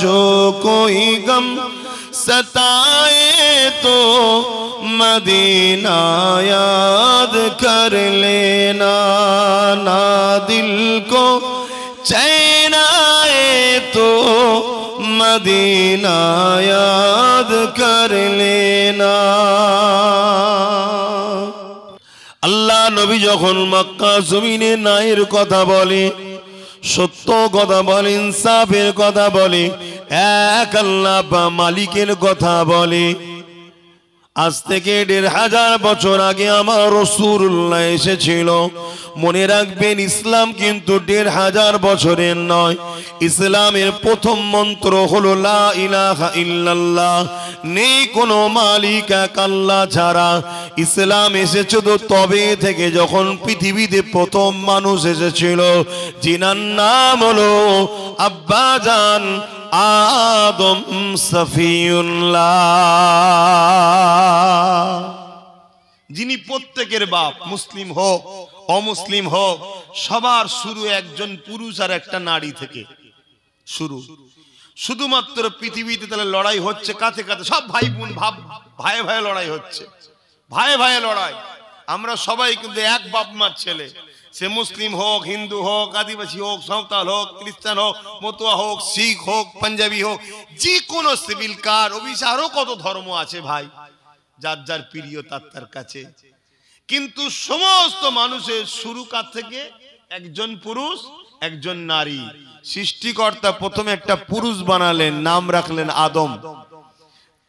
जो कोई गम सताए तो मदीना याद कर लेना ना दिल को चैन आए तो मदीना याद कर लेना আল্লাহ নবী যখন মক্কা জমিনে নাইর কথা বলে সত্য কথা বলে ইনসাফের কথা বলে এক আল্লাহ মালিকের কথা বলে আজ থেকে দেড় হাজার বছর আগে আমার রসুল্লাহ এসেছিল মনে রাখবেন ইসলাম কিন্তু দেড় হাজার বছরের নয় ইসলামের প্রথম মন্ত্র হলো ইল্লাল্লাহ নেই কোনো মালিকা কাল্লা ছাড়া ইসলাম এসেছে তো তবে থেকে যখন পৃথিবীতে প্রথম মানুষ এসেছিল জিনার নাম হলো আব্বাজান আদম যিনি প্রত্যেকের বাপ মুসলিম হোক অমুসলিম হোক সবার শুরু একজন পুরুষ আর একটা নারী থেকে শুরু শুধুমাত্র পৃথিবীতে তাহলে লড়াই হচ্ছে কাতে কাতে সব ভাই বোন ভাব ভাই ভাই লড়াই হচ্ছে ভাই ভাই লড়াই আমরা সবাই কিন্তু এক বাপ মার ছেলে সে মুসলিম হোক হিন্দু হোক আদিবাসী হোক সাঁওতাল হোক খ্রিস্টান হোক মতুয়া হোক শিখ হোক পাঞ্জাবি হোক যে কোনো সিভিল কার ওবিসা আরও কত ধর্ম আছে ভাই যার যার প্রিয় তার তার কাছে কিন্তু সমস্ত মানুষের শুরু কার থেকে একজন পুরুষ একজন নারী সৃষ্টিকর্তা প্রথমে একটা পুরুষ বানালেন নাম রাখলেন আদম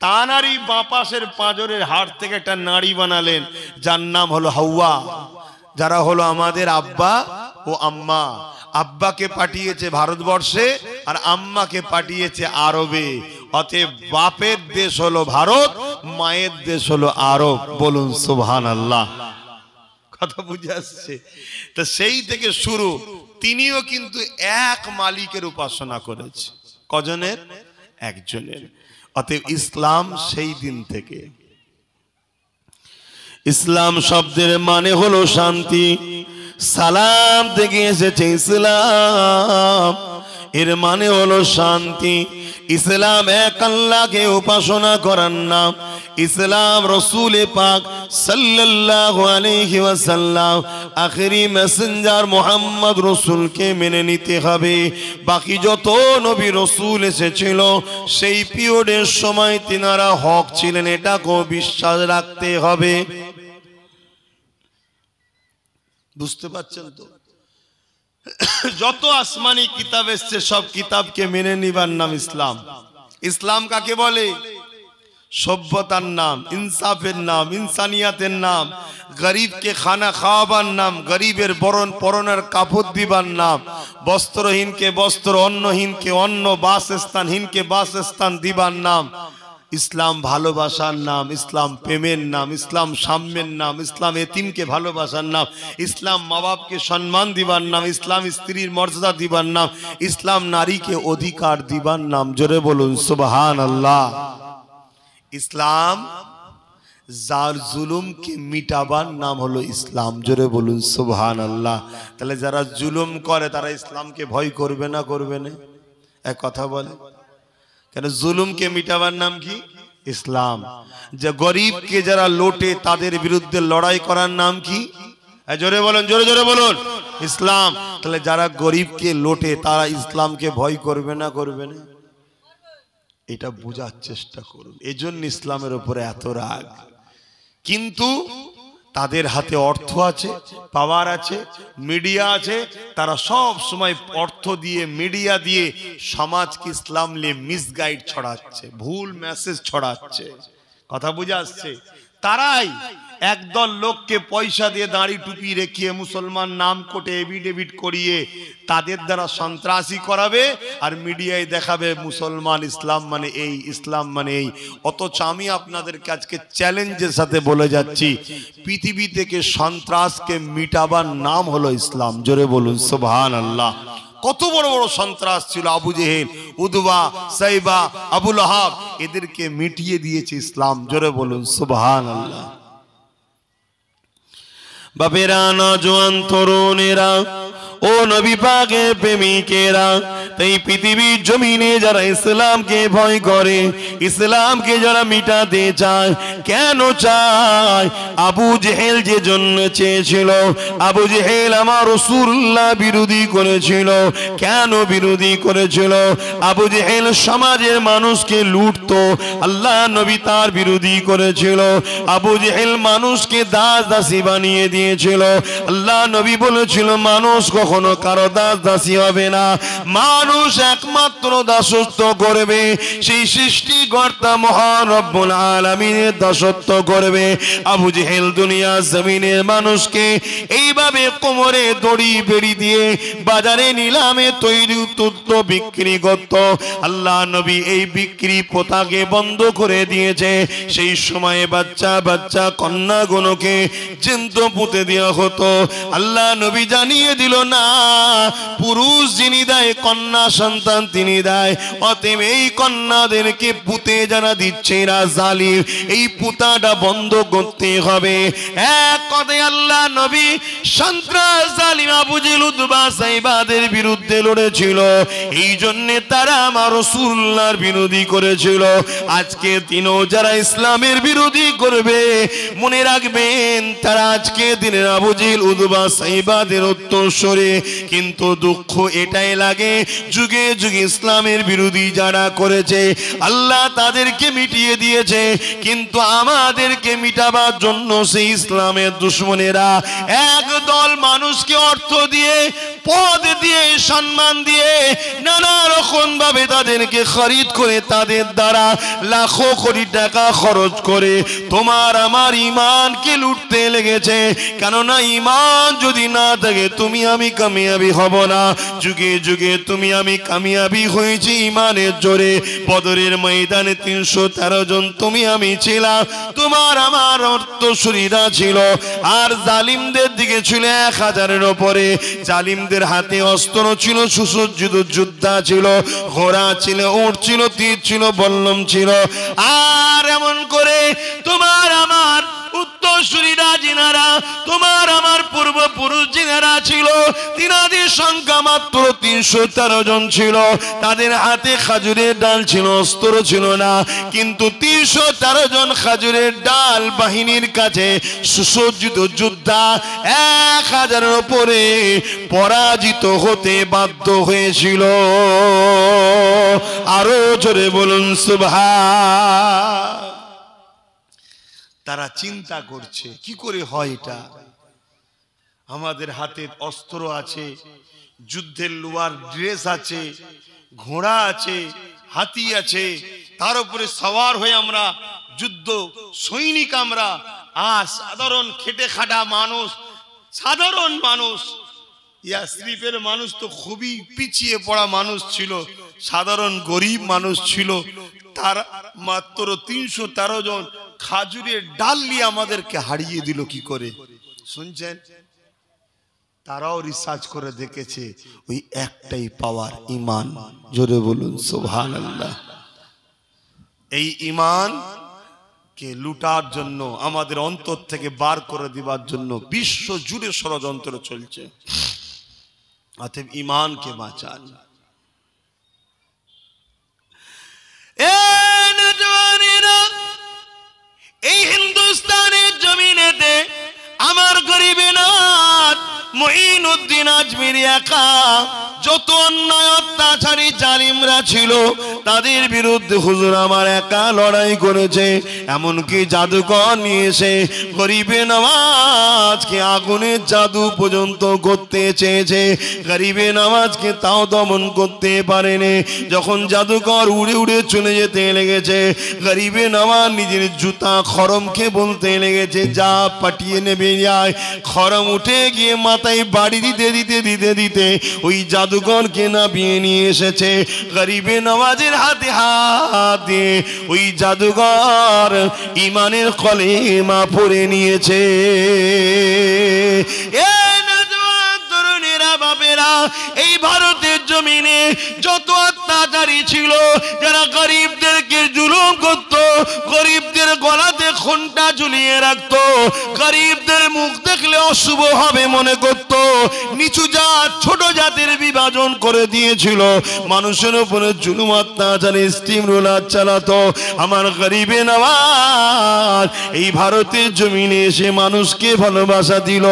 তা নারী বাপাসের পাঁজরের হাড় থেকে একটা নারী বানালেন যার নাম হলো হাওয়া যারা হলো আমাদের আব্বা ও আম্মা আব্বাকে পাঠিয়েছে ভারতবর্ষে আর আম্মাকে পাঠিয়েছে আরবে অতএব বাপের দেশ হলো ভারত মায়ের দেশ হলো আরব বলুন সুহান আল্লাহ কথা বুঝে আসছে তো সেই থেকে শুরু তিনিও কিন্তু এক মালিকের উপাসনা করেছে কজনের একজনের অতএব ইসলাম সেই দিন থেকে ইসলাম শব্দের মানে হলো শান্তি সালাম থেকে এসেছে ইসলাম এর মানে হলো শান্তি ইসলাম এক আল্লাহকে উপাসনা করার নাম ইসলাম রসুল পাক সাল্লাহ আলহি ওয়াসাল্লাম আখেরি মেসেঞ্জার মোহাম্মদ রসুলকে মেনে নিতে হবে বাকি যত নবী রসুল এসেছিল সেই পিরিয়ডের সময় তিনারা হক ছিলেন এটাকেও বিশ্বাস রাখতে হবে বুঝতে পারছেন তো যত আসমানি কিতাব এসছে সব কিতাবকে মেনে নিবার নাম ইসলাম ইসলাম কাকে বলে সভ্যতার নাম ইনসাফের নাম ইনসানিয়াতের নাম গরিবকে খানা খাওয়াবার নাম গরিবের বরণ পরনের কাপড় দিবার নাম বস্ত্রহীনকে বস্ত্র অন্নহীনকে অন্ন বাসস্থানহীনকে বাসস্থান দিবার নাম ইসলাম ভালোবাসার নাম ইসলাম প্রেমের নাম ইসলাম সাম্যের নাম ইসলাম এতিমকে ভালোবাসার নাম ইসলাম মা বাপকে সম্মান দিবার নাম ইসলাম স্ত্রীর মর্যাদা দিবার নাম ইসলাম নারীকে অধিকার দিবার নাম জোরে বলুন সুবাহান আল্লাহ ইসলাম যার জুলুমকে মিটাবার নাম হলো ইসলাম জোরে বলুন সুবহান আল্লাহ তাহলে যারা জুলুম করে তারা ইসলামকে ভয় করবে না করবে না এক কথা বলে তাহলে জুলুমকে মিটাবার নাম কি ইসলাম যে গরিবকে যারা লোটে তাদের বিরুদ্ধে লড়াই করার নাম কি জোরে বলুন জোরে জোরে বলুন ইসলাম তাহলে যারা গরিবকে লোটে তারা ইসলামকে ভয় করবে না করবে না এটা বোঝার চেষ্টা করুন এজন্য ইসলামের উপরে এত রাগ কিন্তু তাদের হাতে অর্থ আছে পাওয়ার আছে মিডিয়া আছে তারা সব সময় অর্থ দিয়ে মিডিয়া দিয়ে সমাজকে ইসলাম নিয়ে মিসগাইড ছড়াচ্ছে ভুল মেসেজ ছড়াচ্ছে কথা বুঝে আসছে তারাই একদল লোককে পয়সা দিয়ে দাঁড়ি টুপি রেখিয়ে মুসলমান নাম কোটে এভিডেভিট করিয়ে তাদের দ্বারা সন্ত্রাসী করাবে আর মিডিয়ায় দেখাবে মুসলমান ইসলাম মানে এই ইসলাম মানে এই অথচ আমি আপনাদের আজকে চ্যালেঞ্জের সাথে বলে যাচ্ছি পৃথিবী থেকে সন্ত্রাসকে মিটাবার নাম হলো ইসলাম জোরে বলুন সোভান আল্লাহ কত বড় বড় সন্ত্রাস ছিল আবু জেহেল উদবা সাইবা আবুল আহাব এদেরকে মিটিয়ে দিয়েছে ইসলাম জোরে বলুন সুবাহান আল্লাহ বাপেরা নজওয়ান তরুণেরা ও নবী পাকে প্রেমিকেরা তাই পৃথিবীর জমিনে যারা ইসলামকে ভয় করে ইসলামকে যারা মিটাতে চায় কেন চায় আবু জেহেল যে জন্য চেয়েছিল আবু জেহেল আমার রসুল্লাহ বিরোধী করেছিল কেন বিরোধী করেছিল আবু জেহেল সমাজের মানুষকে লুটত আল্লাহ নবী তার বিরোধী করেছিল আবু জেহেল মানুষকে দাস দাসী বানিয়ে দিয়েছিল আল্লাহ নবী বলেছিল মানুষ কখন কখনো কারো দাস দাসী হবে না মানুষ একমাত্র দাসত্ব করবে সেই সৃষ্টি কর্তা মহারব্বুল আলমিনের দাসত্ব করবে আবু জেহেল দুনিয়া জমিনের মানুষকে এইভাবে কোমরে দড়ি বেড়ি দিয়ে বাজারে নিলামে তৈরি তত্ত্ব বিক্রি করত আল্লাহ নবী এই বিক্রি পোতাকে বন্ধ করে দিয়েছে সেই সময়ে বাচ্চা বাচ্চা কন্যাগুলোকে চিন্ত পুঁতে দেওয়া হতো আল্লাহ নবী জানিয়ে দিল না না পুরুষ যিনি দেয় কন্যা সন্তান তিনি দেয় অতএব এই কন্যাদেরকে পুতে যারা দিচ্ছে না জালিম এই পুতাটা বন্ধ করতে হবে এক কথায় আল্লাহ নবী সন্ত্রাস জালিম আবু জেলুদ্বা সাইবাদের বিরুদ্ধে লড়েছিল এই জন্যে তারা আমার রসুল্লার বিরোধী করেছিল আজকে তিনও যারা ইসলামের বিরোধী করবে মনে রাখবেন তারা আজকে দিনের আবুজিল উদ্বা সাইবাদের উত্তর করে কিন্তু দুঃখ এটাই লাগে যুগে যুগে ইসলামের বিরোধী যারা করেছে আল্লাহ তাদেরকে মিটিয়ে দিয়েছে কিন্তু আমাদেরকে মিটাবার জন্য সেই ইসলামের দুশ্মনেরা এক দল মানুষকে অর্থ দিয়ে পদ দিয়ে সম্মান দিয়ে নানা রকম ভাবে তাদেরকে খরিদ করে তাদের দ্বারা লাখো কোটি টাকা খরচ করে তোমার আমার ইমানকে লুটতে লেগেছে কেননা ইমান যদি না থাকে তুমি আমি কামিয়াবি হব না যুগে যুগে তুমি আমি কামিয়াবি হয়েছি ইমানের জোরে বদরের ময়দানে তিনশো তেরো জন তুমি আমি ছিলাম তোমার আমার অর্থ শরীরা ছিল আর জালিমদের দিকে ছিল এক হাজারের ওপরে জালিমদের হাতে অস্ত্র ছিল সুসজ্জিত যোদ্ধা ছিল ঘোড়া ছিল উঠ ছিল তীর ছিল বল্লম ছিল আর এমন করে তোমার আমার উত্তরসূরীরা যিনারা তোমার আমার পূর্বপুরুষ যিনারা ছিল তিনাদের সংখ্যা মাত্র তিনশো তেরো জন ছিল তাদের হাতে খাজুরের ডাল ছিল অস্ত্র ছিল না কিন্তু তিনশো তেরো জন খাজুরের ডাল বাহিনীর কাছে সুসজ্জিত যোদ্ধা এক হাজারের ওপরে পরাজিত হতে বাধ্য হয়েছিল আরো জোরে বলুন সুভা তারা চিন্তা করছে কি করে হয় এটা আমাদের হাতের অস্ত্র আছে যুদ্ধের লোয়ার ড্রেস আছে ঘোড়া আছে হাতি আছে তার উপরে সওয়ার হয়ে আমরা যুদ্ধ সৈনিক আমরা আর সাধারণ খেটে খাটা মানুষ সাধারণ মানুষ ইয়া শরীফের মানুষ তো খুবই পিছিয়ে পড়া মানুষ ছিল সাধারণ গরিব মানুষ ছিল তার মাত্র তিনশো জন খাজুরের ডাল নিয়ে আমাদেরকে হারিয়ে দিল কি করে শুনছেন তারাও রিসার্চ করে দেখেছে ওই একটাই পাওয়ার ইমান জোরে বলুন সোভান আল্লাহ এই ইমান কে লুটার জন্য আমাদের অন্তর থেকে বার করে দিবার জন্য বিশ্ব জুড়ে ষড়যন্ত্র চলছে অথব ইমানকে বাঁচান এ এই হিন্দুস্তানের জমিনেতে আমার না মঈনুদ্দিন আজমির একা যত অন্যায় অত্যাচারী জালিমরা ছিল তাদের বিরুদ্ধে হুজুর আমার একা লড়াই করেছে এমনকি জাদুকর নিয়েছে গরিবে নামাজকে আগুনের জাদু পর্যন্ত করতে চেয়েছে গরিবে নামাজকে তাও দমন করতে পারেনি যখন জাদুকর উড়ে উড়ে চলে যেতে লেগেছে গরিবে নামাজ নিজের জুতা খরমকে বলতে লেগেছে যা পাটিয়ে নেবে যায় খরম উঠে গিয়ে মাথা তাই বাড়ি দিতে দিতে দিতে দিতে ওই জাদুঘর কেনা বিয়ে নিয়ে এসেছে গরিবে নওয়াজের হাতে হাতে ওই জাদুঘর ইমানের কলে মা পড়ে নিয়েছে এই ভারতের জমিনে যত অত্যাচারী ছিল যারা গরিবদেরকে জুলুম করত গরিবদের গলা ঘন্টা ঝুলিয়ে রাখতো গরিবদের মুখ দেখলে অশুভ হবে মনে করত নিচু জাত ছোট জাতির বিভাজন করে দিয়েছিল মানুষের উপরে জুলুম অত্যাচার স্টিম রোলার চালাতো আমার গরিবে নওয়াজ এই ভারতের জমিনে এসে মানুষকে ভালোবাসা দিল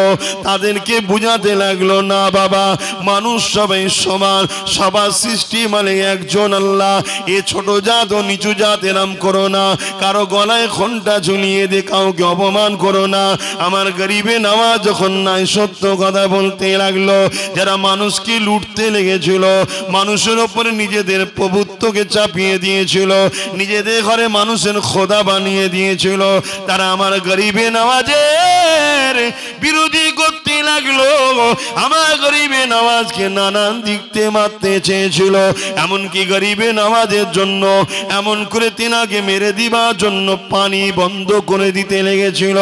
তাদেরকে বুঝাতে লাগলো না বাবা মানুষ সবাই সমান সবার সৃষ্টি মানে একজন আল্লাহ এ ছোট জাত ও নিচু জাত এরাম করো না কারো গলায় ঘন্টা ঝুলি নিয়ে দে কাউকে অপমান করো না আমার গরিবে নামা যখন নাই সত্য কথা বলতে লাগলো যারা মানুষকে লুটতে লেগেছিল মানুষের ওপরে নিজেদের প্রভুত্বকে চাপিয়ে দিয়েছিল নিজেদের ঘরে মানুষের খোদা বানিয়ে দিয়েছিল তারা আমার গরিবে নামাজের বিরোধী করতে লাগলো আমার গরিবে নামাজকে নানান দিকতে মারতে চেয়েছিল এমনকি গরিবে নামাজের জন্য এমন করে তিনাকে মেরে দিবার জন্য পানি বন্ধ বন্ধ করে দিতে লেগেছিল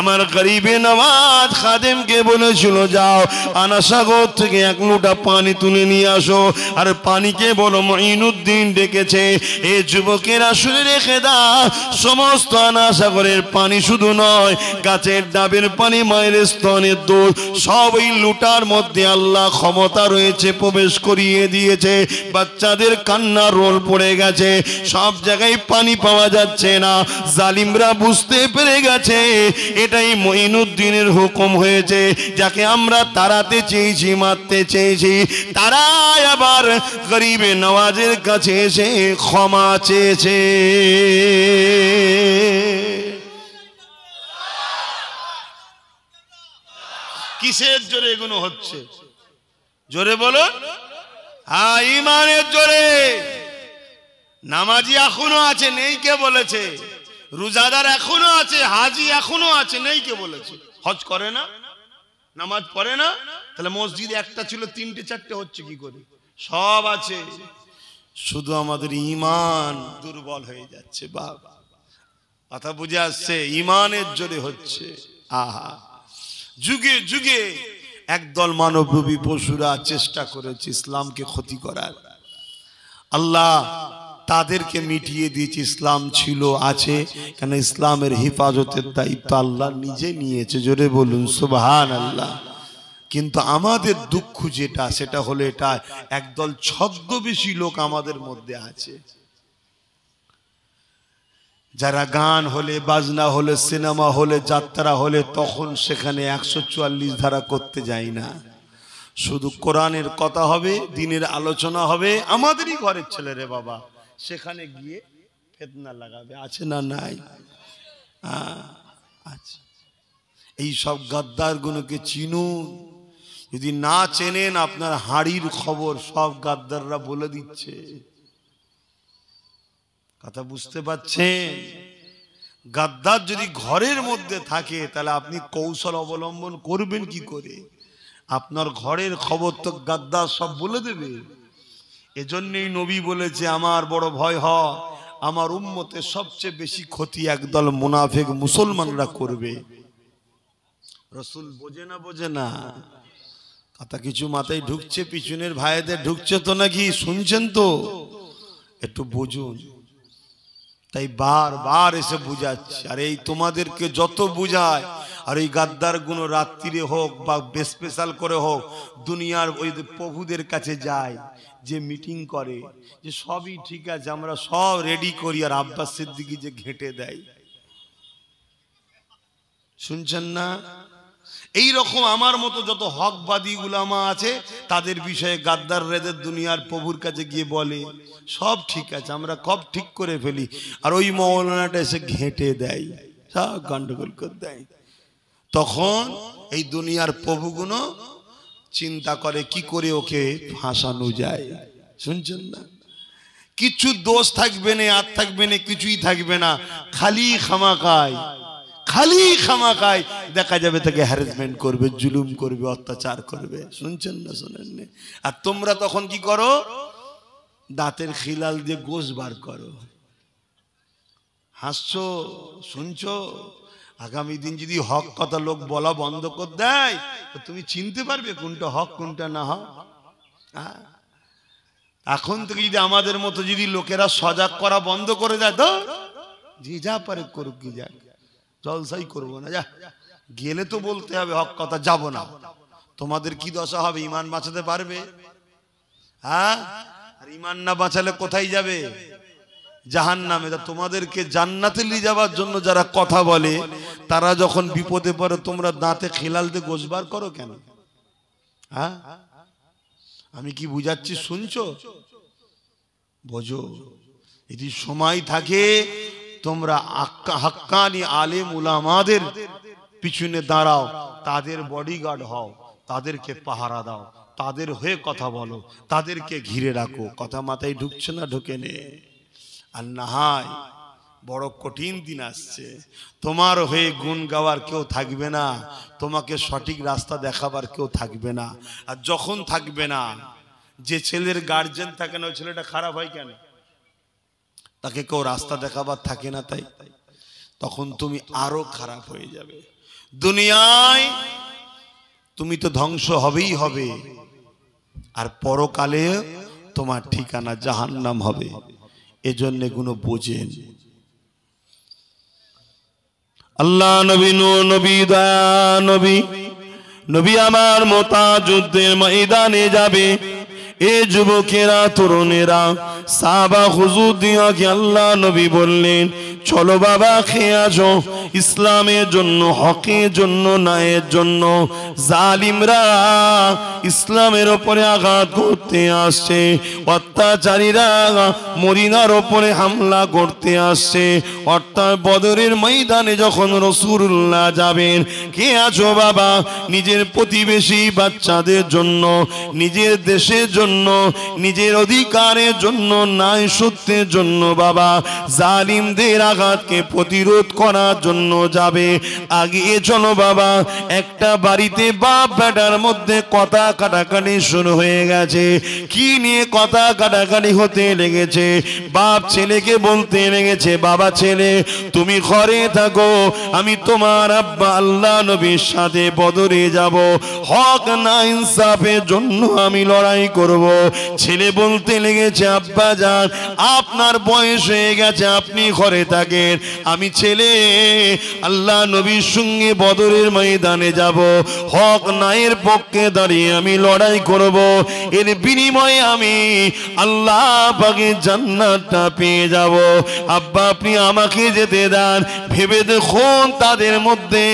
আমার গরিবে নওয়াজ খাদেমকে বলেছিল যাও আনাসাগর থেকে এক লোটা পানি তুলে নিয়ে আসো আর পানিকে বলো মঈনুদ্দিন ডেকেছে এ যুবকের আসলে রেখে দাও সমস্ত আনাসাগরের পানি শুধু নয় গাছের ডাবের পানি মায়ের স্তনের দোষ সব এই লুটার মধ্যে আল্লাহ ক্ষমতা রয়েছে প্রবেশ করিয়ে দিয়েছে বাচ্চাদের কান্না রোল পড়ে গেছে সব জায়গায় পানি পাওয়া যাচ্ছে না জালিমরা বুঝ বুঝতে পেরে গেছে এটাই মঈনুদ্দিনের হুকুম হয়েছে যাকে আমরা তারাতে চেয়েছি মারতে চেয়েছি তারাই আবার গরিবে নওয়াজের কাছে এসে ক্ষমা চেয়েছে কিসের জোরে এগুলো হচ্ছে জোরে বলো হ্যাঁ ইমানের জোরে নামাজি এখনো আছে নেই কে বলেছে রোজাদার এখনো আছে হাজি এখনো আছে নেই কে বলেছে হজ করে না নামাজ পড়ে না তাহলে মসজিদ একটা ছিল তিনটে চারটে হচ্ছে কি করে সব আছে শুধু আমাদের ইমান দুর্বল হয়ে যাচ্ছে বাবা কথা বুঝে আসছে ইমানের জোরে হচ্ছে আহা যুগে যুগে একদল মানবরূপী পশুরা চেষ্টা করেছে ইসলামকে ক্ষতি করার আল্লাহ তাদেরকে মিটিয়ে দিয়েছে ইসলাম ছিল আছে কেন ইসলামের হেফাজতের দায়িত্ব আল্লাহ নিজে নিয়েছে জোরে বলুন সুবাহান আল্লাহ কিন্তু আমাদের দুঃখ যেটা সেটা হলো এটা একদল ছদ্মবেশি লোক আমাদের মধ্যে আছে যারা গান হলে বাজনা হলে সিনেমা হলে যাত্রা হলে তখন সেখানে একশো চুয়াল্লিশ ধারা করতে যায় না শুধু কোরআনের কথা হবে দিনের আলোচনা হবে আমাদেরই ঘরের ছেলেরে বাবা সেখানে গিয়ে ফেতনা লাগাবে আছে না নাই আচ্ছা এই সব গাদ্দার গুলোকে চিনুন যদি না চেনেন আপনার হাড়ির খবর সব গাদ্দাররা বলে দিচ্ছে কথা বুঝতে পারছেন গাদ্দার যদি ঘরের মধ্যে থাকে তাহলে আপনি কৌশল অবলম্বন করবেন কি করে আপনার ঘরের খবর তো গাদ্দার সব বলে দেবে এজন্যই নবী বলেছে আমার বড় ভয় হ আমার উম্মতে সবচেয়ে বেশি ক্ষতি একদল মুনাফেক মুসলমানরা করবে রসুল বোঝে না বোঝে না কথা কিছু মাথায় ঢুকছে পিছনের ভাইদের ঢুকছে তো নাকি শুনছেন তো একটু বুঝুন তাই বার বার এসে বুঝাচ্ছে আর এই তোমাদেরকে যত বুঝায় আর এই গাদ্দারগুলো রাত্রিরে হোক বা স্পেশাল করে হোক দুনিয়ার ওই প্রভুদের কাছে যায় যে মিটিং করে যে সবই ঠিক আছে আমরা সব রেডি করি আর আব্বাস সিদ্দিকি যে ঘেঁটে দেয় শুনছেন না এই রকম আমার মতো যত হকবাদী গুলামা আছে তাদের বিষয়ে গাদ্দার রেদের দুনিয়ার প্রভুর কাছে গিয়ে বলে সব ঠিক আছে আমরা কব ঠিক করে ফেলি আর ওই মৌলানাটা এসে ঘেঁটে দেয় সব গন্ডগোল করে দেয় তখন এই দুনিয়ার প্রভুগুলো চিন্তা করে কি করে ওকে ফাঁসানো যায় শুনছেন না কিছু দোষ থাকবে না আর থাকবে না কিছুই থাকবে না খালি খায় খালি খায় দেখা যাবে তাকে হ্যারাসমেন্ট করবে জুলুম করবে অত্যাচার করবে শুনছেন না শোনেন না আর তোমরা তখন কি করো দাঁতের খিলাল দিয়ে গোশ বার করো হাসছো শুনছো আগামী দিন যদি হক কথা লোক বলা বন্ধ করে দেয় তো তুমি চিনতে পারবে কোনটা হক কোনটা না হক হ্যাঁ? এখন থেকে যদি আমাদের মতো যদি লোকেরা সজাগ করা বন্ধ করে দেয় তো যে যা পারে করুক কি যাক জলসাই করবো না যা গেলে তো বলতে হবে হক কথা যাব না তোমাদের কি দশা হবে ইমান বাঁচাতে পারবে হ্যাঁ আর ইমান না বাঁচালে কোথায় যাবে জাহান নামে তোমাদেরকে জান্নাতে নিয়ে যাওয়ার জন্য যারা কথা বলে তারা যখন বিপদে পড়ে তোমরা দাঁতে খেলালতে গোসবার করো কেন হ্যাঁ আমি কি বুঝাচ্ছি শুনছো বোঝো যদি সময় থাকে তোমরা হাক্কানি আলেম উলামাদের পিছনে দাঁড়াও তাদের বডিগার্ড হও তাদেরকে পাহারা দাও তাদের হয়ে কথা বলো তাদেরকে ঘিরে রাখো কথা মাথায় ঢুকছে না ঢুকে নে আর না হয় বড় কঠিন দিন আসছে তোমার হয়ে গুণ গাওয়ার কেউ থাকবে না তোমাকে সঠিক রাস্তা দেখাবার কেউ থাকবে না আর যখন থাকবে না যে ছেলের গার্জেন থাকে না ওই ছেলেটা খারাপ হয় কেন তাকে কেউ রাস্তা দেখাবার থাকে না তাই তখন তুমি আরো খারাপ হয়ে যাবে দুনিয়ায় তুমি তো ধ্বংস হবেই হবে আর পরকালে তোমার ঠিকানা জাহান্নাম হবে এজন্য এগুলো বোঝেন আল্লাহ নবী নো নবী দয়া নবী নবী আমার মোতা যুদ্ধের ময়দানে যাবে এ যুবকেরা তরুণেরা সাবা হুজুর দিয়া কি আল্লাহ নবী বললেন চলো বাবা খেয়ে আসো ইসলামের জন্য হকের জন্য নায়ের জন্য জালিমরা ইসলামের ওপরে আঘাত করতে আসছে অত্যাচারীরা মরিনার ওপরে হামলা করতে আসছে অর্থাৎ বদরের ময়দানে যখন রসুল্লাহ যাবেন কে আছো বাবা নিজের প্রতিবেশী বাচ্চাদের জন্য নিজের দেশের জন্য নিজের অধিকারের জন্য ন্যায় সত্যের জন্য বাবা জালিমদের আঘাতকে প্রতিরোধ করার জন্য যাবে আগিয়ে চলো বাবা একটা বাড়িতে বাপ বেটার মধ্যে কথা কাটাকাটি শুরু হয়ে গেছে কি নিয়ে কথা কাটাকাটি হতে লেগেছে বাপ ছেলেকে বলতে লেগেছে বাবা ছেলে তুমি ঘরে থাকো আমি তোমার আব্বা আল্লাহ নবীর সাথে বদরে যাব হক না ইনসাফের জন্য আমি লড়াই করব ছেলে বলতে লেগেছে আব্বা যান আপনার বয়স হয়ে গেছে আপনি ঘরে থাক থাকেন আমি ছেলে আল্লাহ নবীর সঙ্গে বদরের ময়দানে যাব হক নায়ের পক্ষে দাঁড়িয়ে আমি লড়াই করব এর বিনিময়ে আমি আল্লাহ পাকে জান্নাতটা পেয়ে যাব আব্বা আপনি আমাকে যেতে দেন ভেবে দেখুন তাদের মধ্যে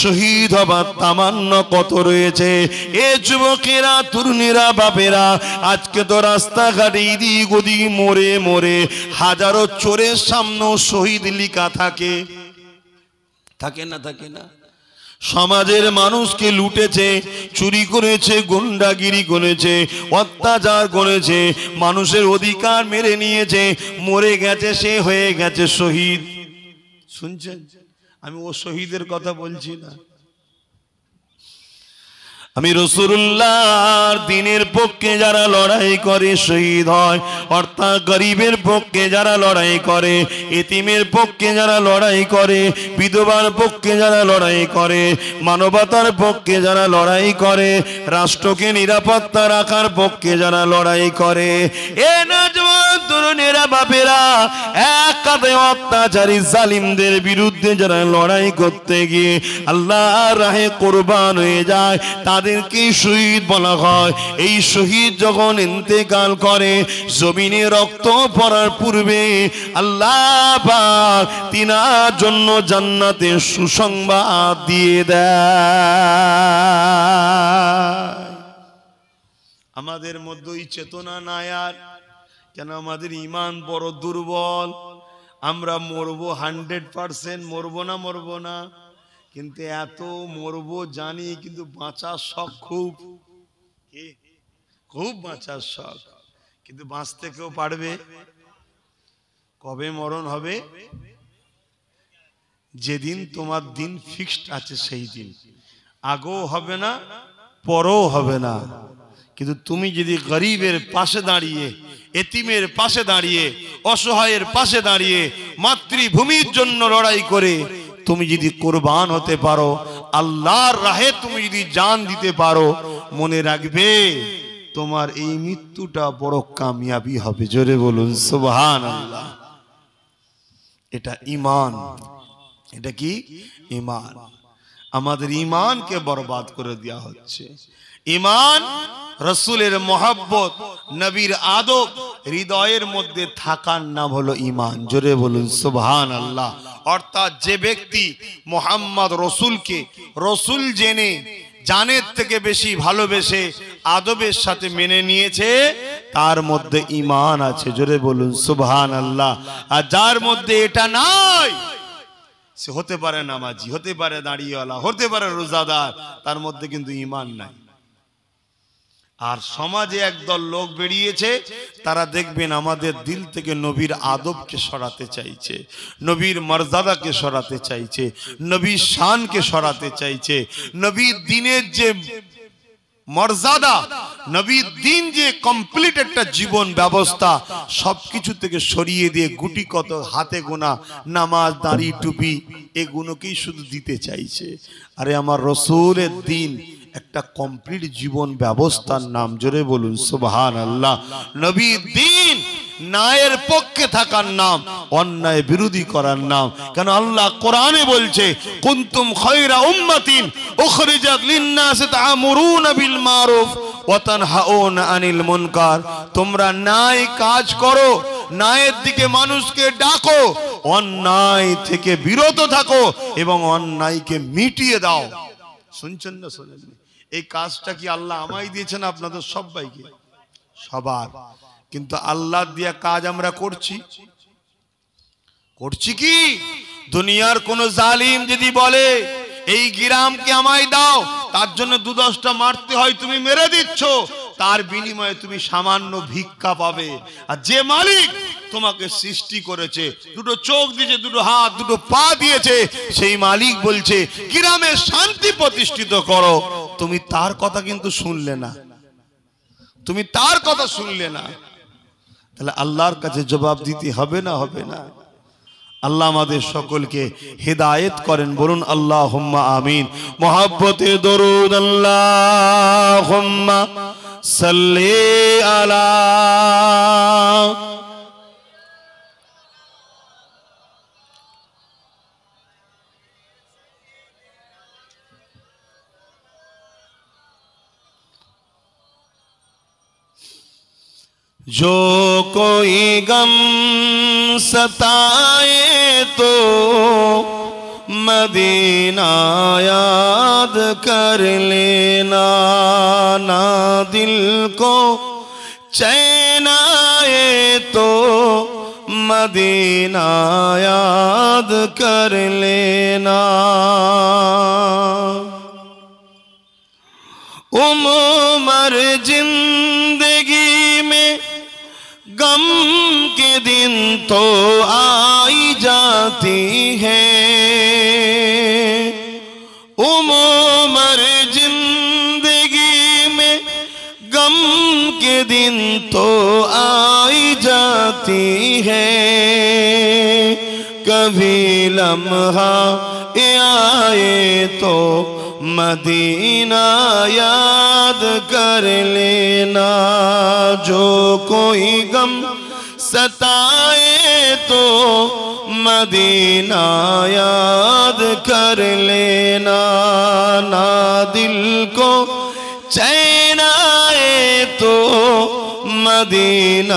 শহীদ হবার তামান্য কত রয়েছে এ যুবকেরা তরুণীরা বাপেরা আজকে তো রাস্তাঘাটে ইদি গদি মোরে মোরে হাজারো চোরের সামনে শহীদ শহীদ থাকে থাকে না থাকে না সমাজের মানুষকে লুটেছে চুরি করেছে গুন্ডাগিরি করেছে অত্যাচার করেছে মানুষের অধিকার মেরে নিয়েছে মরে গেছে সে হয়ে গেছে শহীদ শুনছেন আমি ও শহীদের কথা বলছি না আমি রসুল্লাহর দিনের পক্ষে যারা লড়াই করে শহীদ হয় অর্থাৎ গরিবের পক্ষে যারা লড়াই করে এতিমের পক্ষে যারা লড়াই করে বিধবার পক্ষে যারা লড়াই করে মানবতার পক্ষে যারা লড়াই করে রাষ্ট্রকে নিরাপত্তা রাখার পক্ষে যারা লড়াই করে এ নজওয়ান তরুণেরা বাপেরা এক কাতে অত্যাচারী জালিমদের বিরুদ্ধে যারা লড়াই করতে গিয়ে আল্লাহ রাহে কোরবান হয়ে যায় তাদের তাদেরকে শহীদ বলা হয় এই শহীদ যখন ইন্তেকাল করে জমিনে রক্ত পড়ার পূর্বে আল্লাহ তিনার জন্য জান্নাতে সুসংবাদ দিয়ে দেয় আমাদের মধ্যে ওই চেতনা নাই আর কেন আমাদের ইমান বড় দুর্বল আমরা মরবো হান্ড্রেড পারসেন্ট মরবো না মরবো না কিন্তু এত মরবো জানি কিন্তু বাঁচার শখ খুব খুব বাঁচার শখ কিন্তু বাঁচতে কেউ পারবে কবে মরণ হবে যেদিন তোমার দিন ফিক্সড আছে সেই দিন আগেও হবে না পরও হবে না কিন্তু তুমি যদি গরিবের পাশে দাঁড়িয়ে এতিমের পাশে দাঁড়িয়ে অসহায়ের পাশে দাঁড়িয়ে মাতৃভূমির জন্য লড়াই করে তুমি যদি কোরবান হতে পারো আল্লাহর রাহে তুমি যদি জান দিতে পারো মনে রাখবে তোমার এই মৃত্যুটা বড় কামিয়াবি হবে জোরে বলুন সুবহান আল্লাহ এটা ইমান এটা কি ইমান আমাদের ইমানকে বরবাদ করে দেওয়া হচ্ছে ইমান রসুলের মহাব্বত নবীর আদব হৃদয়ের মধ্যে থাকার নাম হলো ইমান জোরে বলুন সুবহান আল্লাহ অর্থাৎ যে ব্যক্তি মোহাম্মদ রসুলকে রসুল জেনে জানের থেকে বেশি ভালোবেসে আদবের সাথে মেনে নিয়েছে তার মধ্যে ইমান আছে জোরে বলুন সুবহান আল্লাহ আর যার মধ্যে এটা নাই সে হতে পারে নামাজি হতে পারে দাঁড়িয়েওয়ালা হতে পারে রোজাদার তার মধ্যে কিন্তু ইমান নাই আর সমাজে একদল লোক বেরিয়েছে তারা দেখবেন আমাদের দিল থেকে নবীর আদবকে সরাতে চাইছে নবীর মর্যাদাকে সরাতে চাইছে নবীর শানকে সরাতে চাইছে নবীর দিনের যে মর্যাদা নবীর দিন যে কমপ্লিট একটা জীবন ব্যবস্থা সবকিছু থেকে সরিয়ে দিয়ে গুটি কত হাতে গোনা নামাজ দাঁড়ি টুপি এগুলোকেই শুধু দিতে চাইছে আরে আমার রসুলের দিন একটা কমপ্লিট জীবন ব্যবস্থার নাম জোরে বলুন সুবহান আল্লাহ নবী দিন নায়ের পক্ষে থাকার নাম অন্যায় বিরোধী করার নাম কেন আল্লাহ কোরআনে বলছে কুন্তুম খয়রা উম্মাতিন উখরিজাত লিন্নাস তা'মুরুনা বিল মারুফ ওয়া তানহাউনা আনিল মুনকার তোমরা ন্যায় কাজ করো ন্যায়ের দিকে মানুষকে ডাকো অন্যায় থেকে বিরত থাকো এবং অন্যায়কে মিটিয়ে দাও শুনছেন না শুনেন না এই কাজটা কি আল্লাহ আমায় দিয়েছেন আপনাদের সবাইকে সবার কিন্তু আল্লাহ দিয়া কাজ আমরা করছি করছি কি দুনিয়ার কোন জালিম যদি বলে এই গ্রামকে আমায় দাও তার জন্য দু দশটা মারতে হয় তুমি মেরে দিচ্ছ তার বিনিময়ে তুমি সামান্য ভিক্ষা পাবে আর যে মালিক তোমাকে সৃষ্টি করেছে দুটো চোখ দিয়েছে দুটো হাত দুটো পা দিয়েছে সেই মালিক বলছে গ্রামে শান্তি প্রতিষ্ঠিত করো তুমি তার কথা কিন্তু শুনলে না তুমি তার কথা শুনলে না তাহলে আল্লাহর কাছে জবাব দিতে হবে না হবে না আল্লাহ আমাদের সকলকে হেদায়েত করেন বলুন আল্লাহ আমিন মহাব্বতে দরুদ আল্লাহ صلی آلہ جو کوئی گم ستا ہے تو مدینہ یاد کر لینا نا دل کو چین آئے تو مدینہ یاد کر لینا عمر زندگی میں غم کے دن تو آئی جاتی ہے دن تو آئی جاتی ہے کبھی لمحہ آئے تو مدینہ یاد کر لینا جو کوئی غم ستائے تو مدینہ یاد کر لینا نہ دل کو چین مدینہ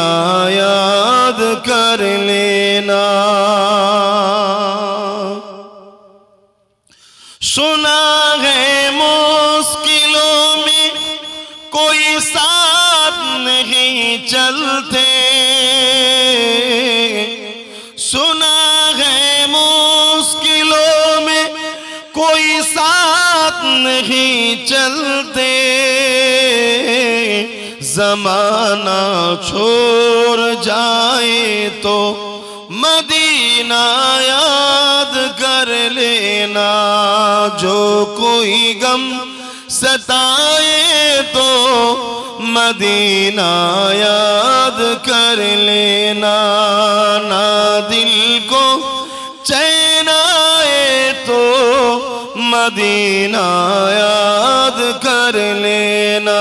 یاد کر لینا سنا ہے موس میں کوئی ساتھ نہیں چلتے سنا ہے موسکلوں میں کوئی ساتھ نہیں چلتے زمانہ چھوڑ جائے تو مدینہ یاد کر لینا جو کوئی غم ستائے تو مدینہ یاد کر لینا نہ دل کو چینائے تو مدینہ یاد کر لینا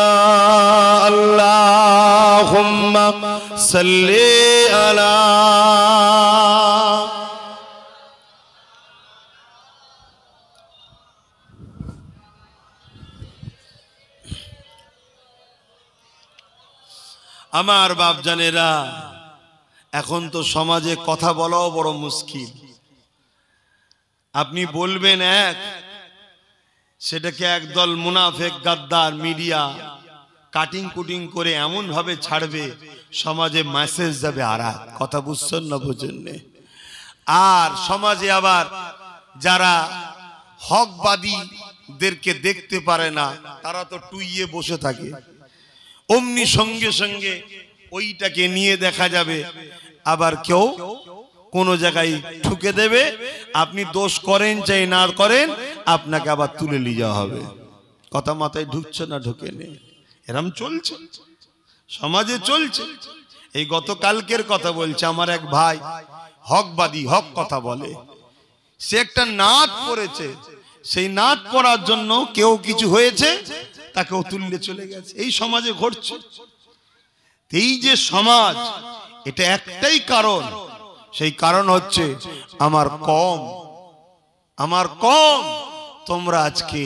صل على আমার বাপজানেরা এখন তো সমাজে কথা বলাও বড় মুশকিল আপনি বলবেন এক সেটাকে একদল মুনাফেক গাদ্দার মিডিয়া কাটিং কুটিং করে এমনভাবে ছাড়বে সমাজে মেসেজ যাবে আর কথা বুঝছেন না বুঝেন আর সমাজে আবার যারা হকবাদীদেরকে দেখতে পারে না তারা তো টুইয়ে বসে থাকে অমনি সঙ্গে সঙ্গে ওইটাকে নিয়ে দেখা যাবে আবার কেউ কোনো জায়গায় ঠুকে দেবে আপনি দোষ করেন চাই না করেন আপনাকে আবার তুলে নিয়ে যাওয়া হবে কথা মাথায় ঢুকছে না ঢুকে নেই এরম চলছে সমাজে চলছে এই গতকালকের কথা বলছে আমার এক ভাই হকবাদী হক কথা বলে সে একটা নাচ পড়েছে সেই নাচ পড়ার জন্য কেউ কিছু হয়েছে তাকে তুললে চলে গেছে এই সমাজে ঘটছে এই যে সমাজ এটা একটাই কারণ সেই কারণ হচ্ছে আমার কম আমার কম তোমরা আজকে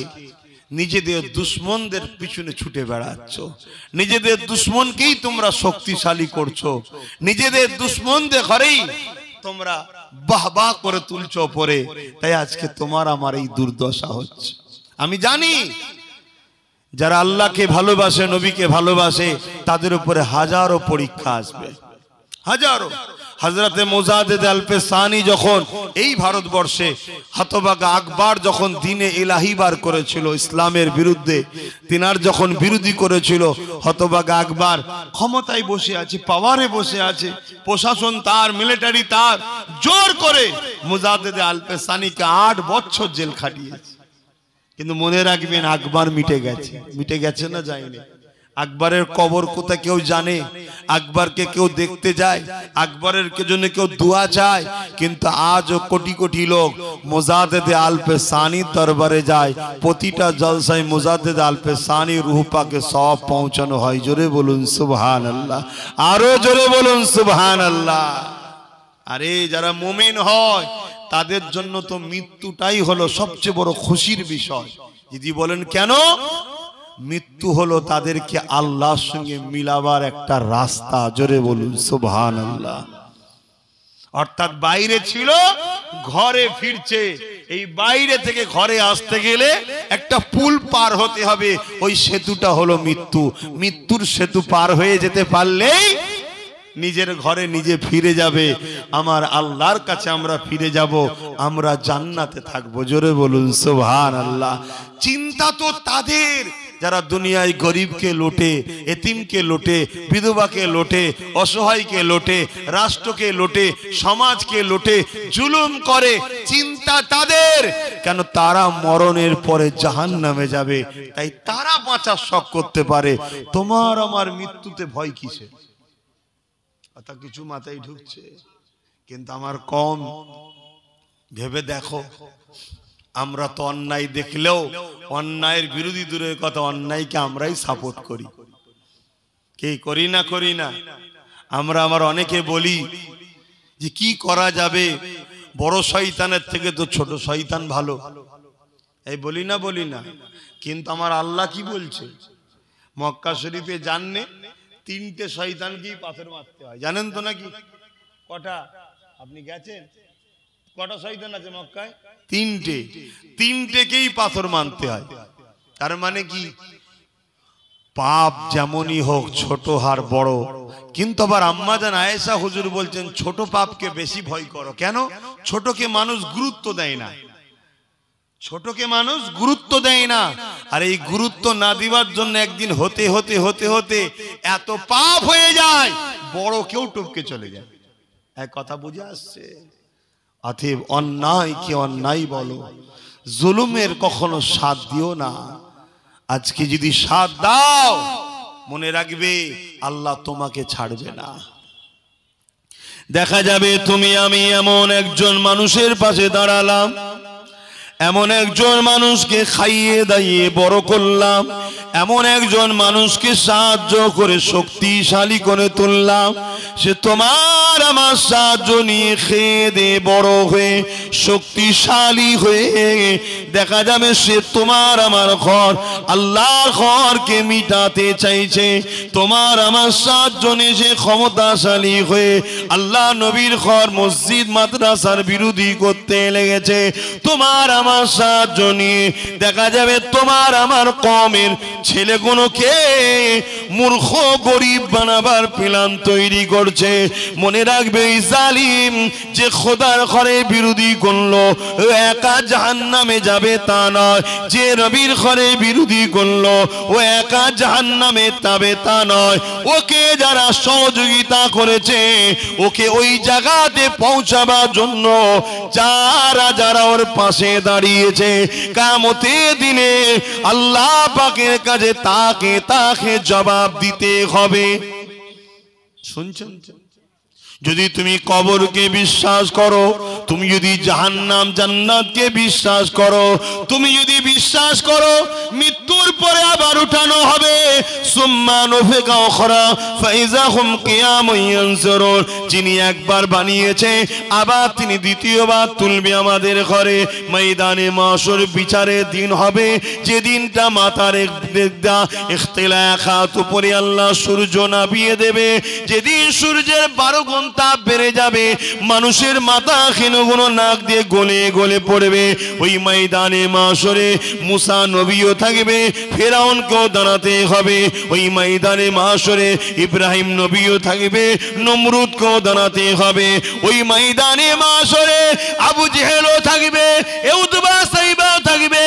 নিজেদের দুশ্মনদের পিছনে ছুটে বেড়াচ্ছ নিজেদের দুশ্মনকেই তোমরা শক্তিশালী করছো নিজেদের দুশ্মনদের ঘরেই তোমরা বাহবা করে তুলছ পরে তাই আজকে তোমার আমার এই দুর্দশা হচ্ছে আমি জানি যারা আল্লাহকে ভালোবাসে নবীকে ভালোবাসে তাদের উপরে হাজারো পরীক্ষা আসবে হাজারো হজরতে মোজাদেদ আলপে সানি যখন এই ভারতবর্ষে হতবাগা আকবর যখন দিনে এলাহিবার করেছিল ইসলামের বিরুদ্ধে তিনার যখন বিরোধী করেছিল হতবাগা আকবর ক্ষমতায় বসে আছে পাওয়ারে বসে আছে প্রশাসন তার মিলিটারি তার জোর করে মোজাদেদ আলপে সানিকে আট বছর জেল খাটিয়েছে কিন্তু মনে রাখবেন আকবর মিটে গেছে মিটে গেছে না যায়নি আকবরের কবর কোথা কেউ জানে আকবরকে কেউ দেখতে যায় আকবরের জন্য কেউ দোয়া চায় কিন্তু আজও কোটি কোটি লোক মোজাদেদে আলপে সানি দরবারে যায় প্রতিটা জলসায় মোজাদেদ আলপে সানি রুহপাকে সব পৌঁছানো হয় জোরে বলুন সুবহান আল্লাহ আরো জোরে বলুন সুবহান আল্লাহ আরে যারা মুমিন হয় তাদের জন্য তো মৃত্যুটাই হলো সবচেয়ে বড় খুশির বিষয় যদি বলেন কেন মৃত্যু হলো তাদেরকে আল্লাহর সঙ্গে মিলাবার একটা রাস্তা জোরে বলুন সুবহান আল্লাহ অর্থাৎ বাইরে ছিল ঘরে ফিরছে এই বাইরে থেকে ঘরে আসতে গেলে একটা পুল পার হতে হবে ওই সেতুটা হলো মৃত্যু মৃত্যুর সেতু পার হয়ে যেতে পারলেই নিজের ঘরে নিজে ফিরে যাবে আমার আল্লাহর কাছে আমরা ফিরে যাব আমরা জান্নাতে থাকবো জোরে বলুন সোহান আল্লাহ চিন্তা তো তাদের যারা দুনিয়ায় গরিবকে লোটে এতিমকে লোটে বিধবাকে লোটে অসহায়কে লোটে রাষ্ট্রকে লোটে সমাজকে লোটে জুলুম করে চিন্তা তাদের কেন তারা মরণের পরে জাহান নামে যাবে তাই তারা বাঁচার শখ করতে পারে তোমার আমার মৃত্যুতে ভয় কিসে অর্থাৎ কিছু মাথায় ঢুকছে কিন্তু আমার কম ভেবে দেখো আমরা তো অন্যায় দেখলেও অন্যায়ের বিরোধী দূরের কথা অন্যায়কে আমরাই সাপোর্ট করি কে করি না করি না আমরা আমার অনেকে বলি যে কি করা যাবে বড় শয়তানের থেকে তো ছোট শয়তান ভালো এই বলি না বলি না কিন্তু আমার আল্লাহ কি বলছে মক্কা শরীফে জাননে তিনটে শয়তানকেই পাথর মারতে হয় জানেন তো নাকি কটা আপনি গেছেন কটা শয়তান আছে মক্কায় তিনটে তিনটেকেই পাথর মানতে হয় তার মানে কি পাপ যেমনই হোক ছোট হার বড় কিন্তু আবার আম্মাজান আয়েশা হুজুর বলছেন ছোট পাপকে বেশি ভয় করো কেন ছোটকে মানুষ গুরুত্ব দেয় না ছোটকে মানুষ গুরুত্ব দেয় না আর এই গুরুত্ব না দিবার জন্য একদিন হতে হতে হতে হতে এত পাপ হয়ে যায় বড় কেউ টপকে চলে যায় এক কথা বুঝে আসছে অতএব অন্যায় কি অন্যায় বলো জুলুমের কখনো সাথ দিও না আজকে যদি সাথ দাও মনে রাখবে আল্লাহ তোমাকে ছাড়বে না দেখা যাবে তুমি আমি এমন একজন মানুষের পাশে দাঁড়ালাম এমন একজন মানুষকে খাইয়ে দাইয়ে বড় করলাম এমন একজন মানুষকে সাহায্য করে শক্তিশালী করে তুললাম সে তোমার আমার সাহায্য নিয়ে খেয়ে দে বড় হয়ে শক্তিশালী হয়ে দেখা যাবে সে তোমার আমার ঘর আল্লাহর ঘরকে মিটাতে চাইছে তোমার আমার সাহায্য নিয়ে সে ক্ষমতাশালী হয়ে আল্লাহ নবীর ঘর মসজিদ মাদ্রাসার বিরোধী করতে লেগেছে তোমার আমার পাঁচ সাতজনই দেখা যাবে তোমার আমার কমের মূর্খ গরিব বানাবার তৈরি করছে মনে রাখবে জালিম যে খোদার ঘরে বিরোধী করলো একা জাহান নামে যাবে তা নয় যে রবির ঘরে বিরোধী করলো ও একা জাহান নামে তাবে তা নয় ওকে যারা সহযোগিতা করেছে ওকে ওই জায়গাতে পৌঁছাবার জন্য যারা যারা ওর পাশে দাঁড়িয়ে দাঁড়িয়েছে কামতে দিনে আল্লাহ পাকের কাজে তাকে তাকে জবাব দিতে হবে শুনছেন যদি তুমি কবরকে বিশ্বাস করো তুমি যদি জাহান্নাম জান্নাতকে বিশ্বাস করো তুমি যদি বিশ্বাস করো মৃত্যুর পরে আবার উঠানো হবে যিনি একবার বানিয়েছে আবার তিনি দ্বিতীয়বার তুলবে আমাদের ঘরে ময়দানে মাসর বিচারে দিন হবে যে দিনটা মাতার ইখতলা খাত উপরে আল্লাহ সূর্য নাবিয়ে দেবে যেদিন সূর্যের বারো গন্ত তাপ বেড়ে যাবে মানুষের মাথা হেনগুনো নাক দিয়ে গলে গলে পড়বে ওই ময়দানে মাসরে মুসা নবীও থাকবে ফেরাউনকেও দাঁড়াতে হবে ওই ময়দানে মাসরে ইব্রাহিম নবীও থাকবে নমরুদকেও দাঁড়াতে হবে ওই ময়দানে মাসরে আবু জেহেলও থাকবে এউদবা সাইবাও থাকবে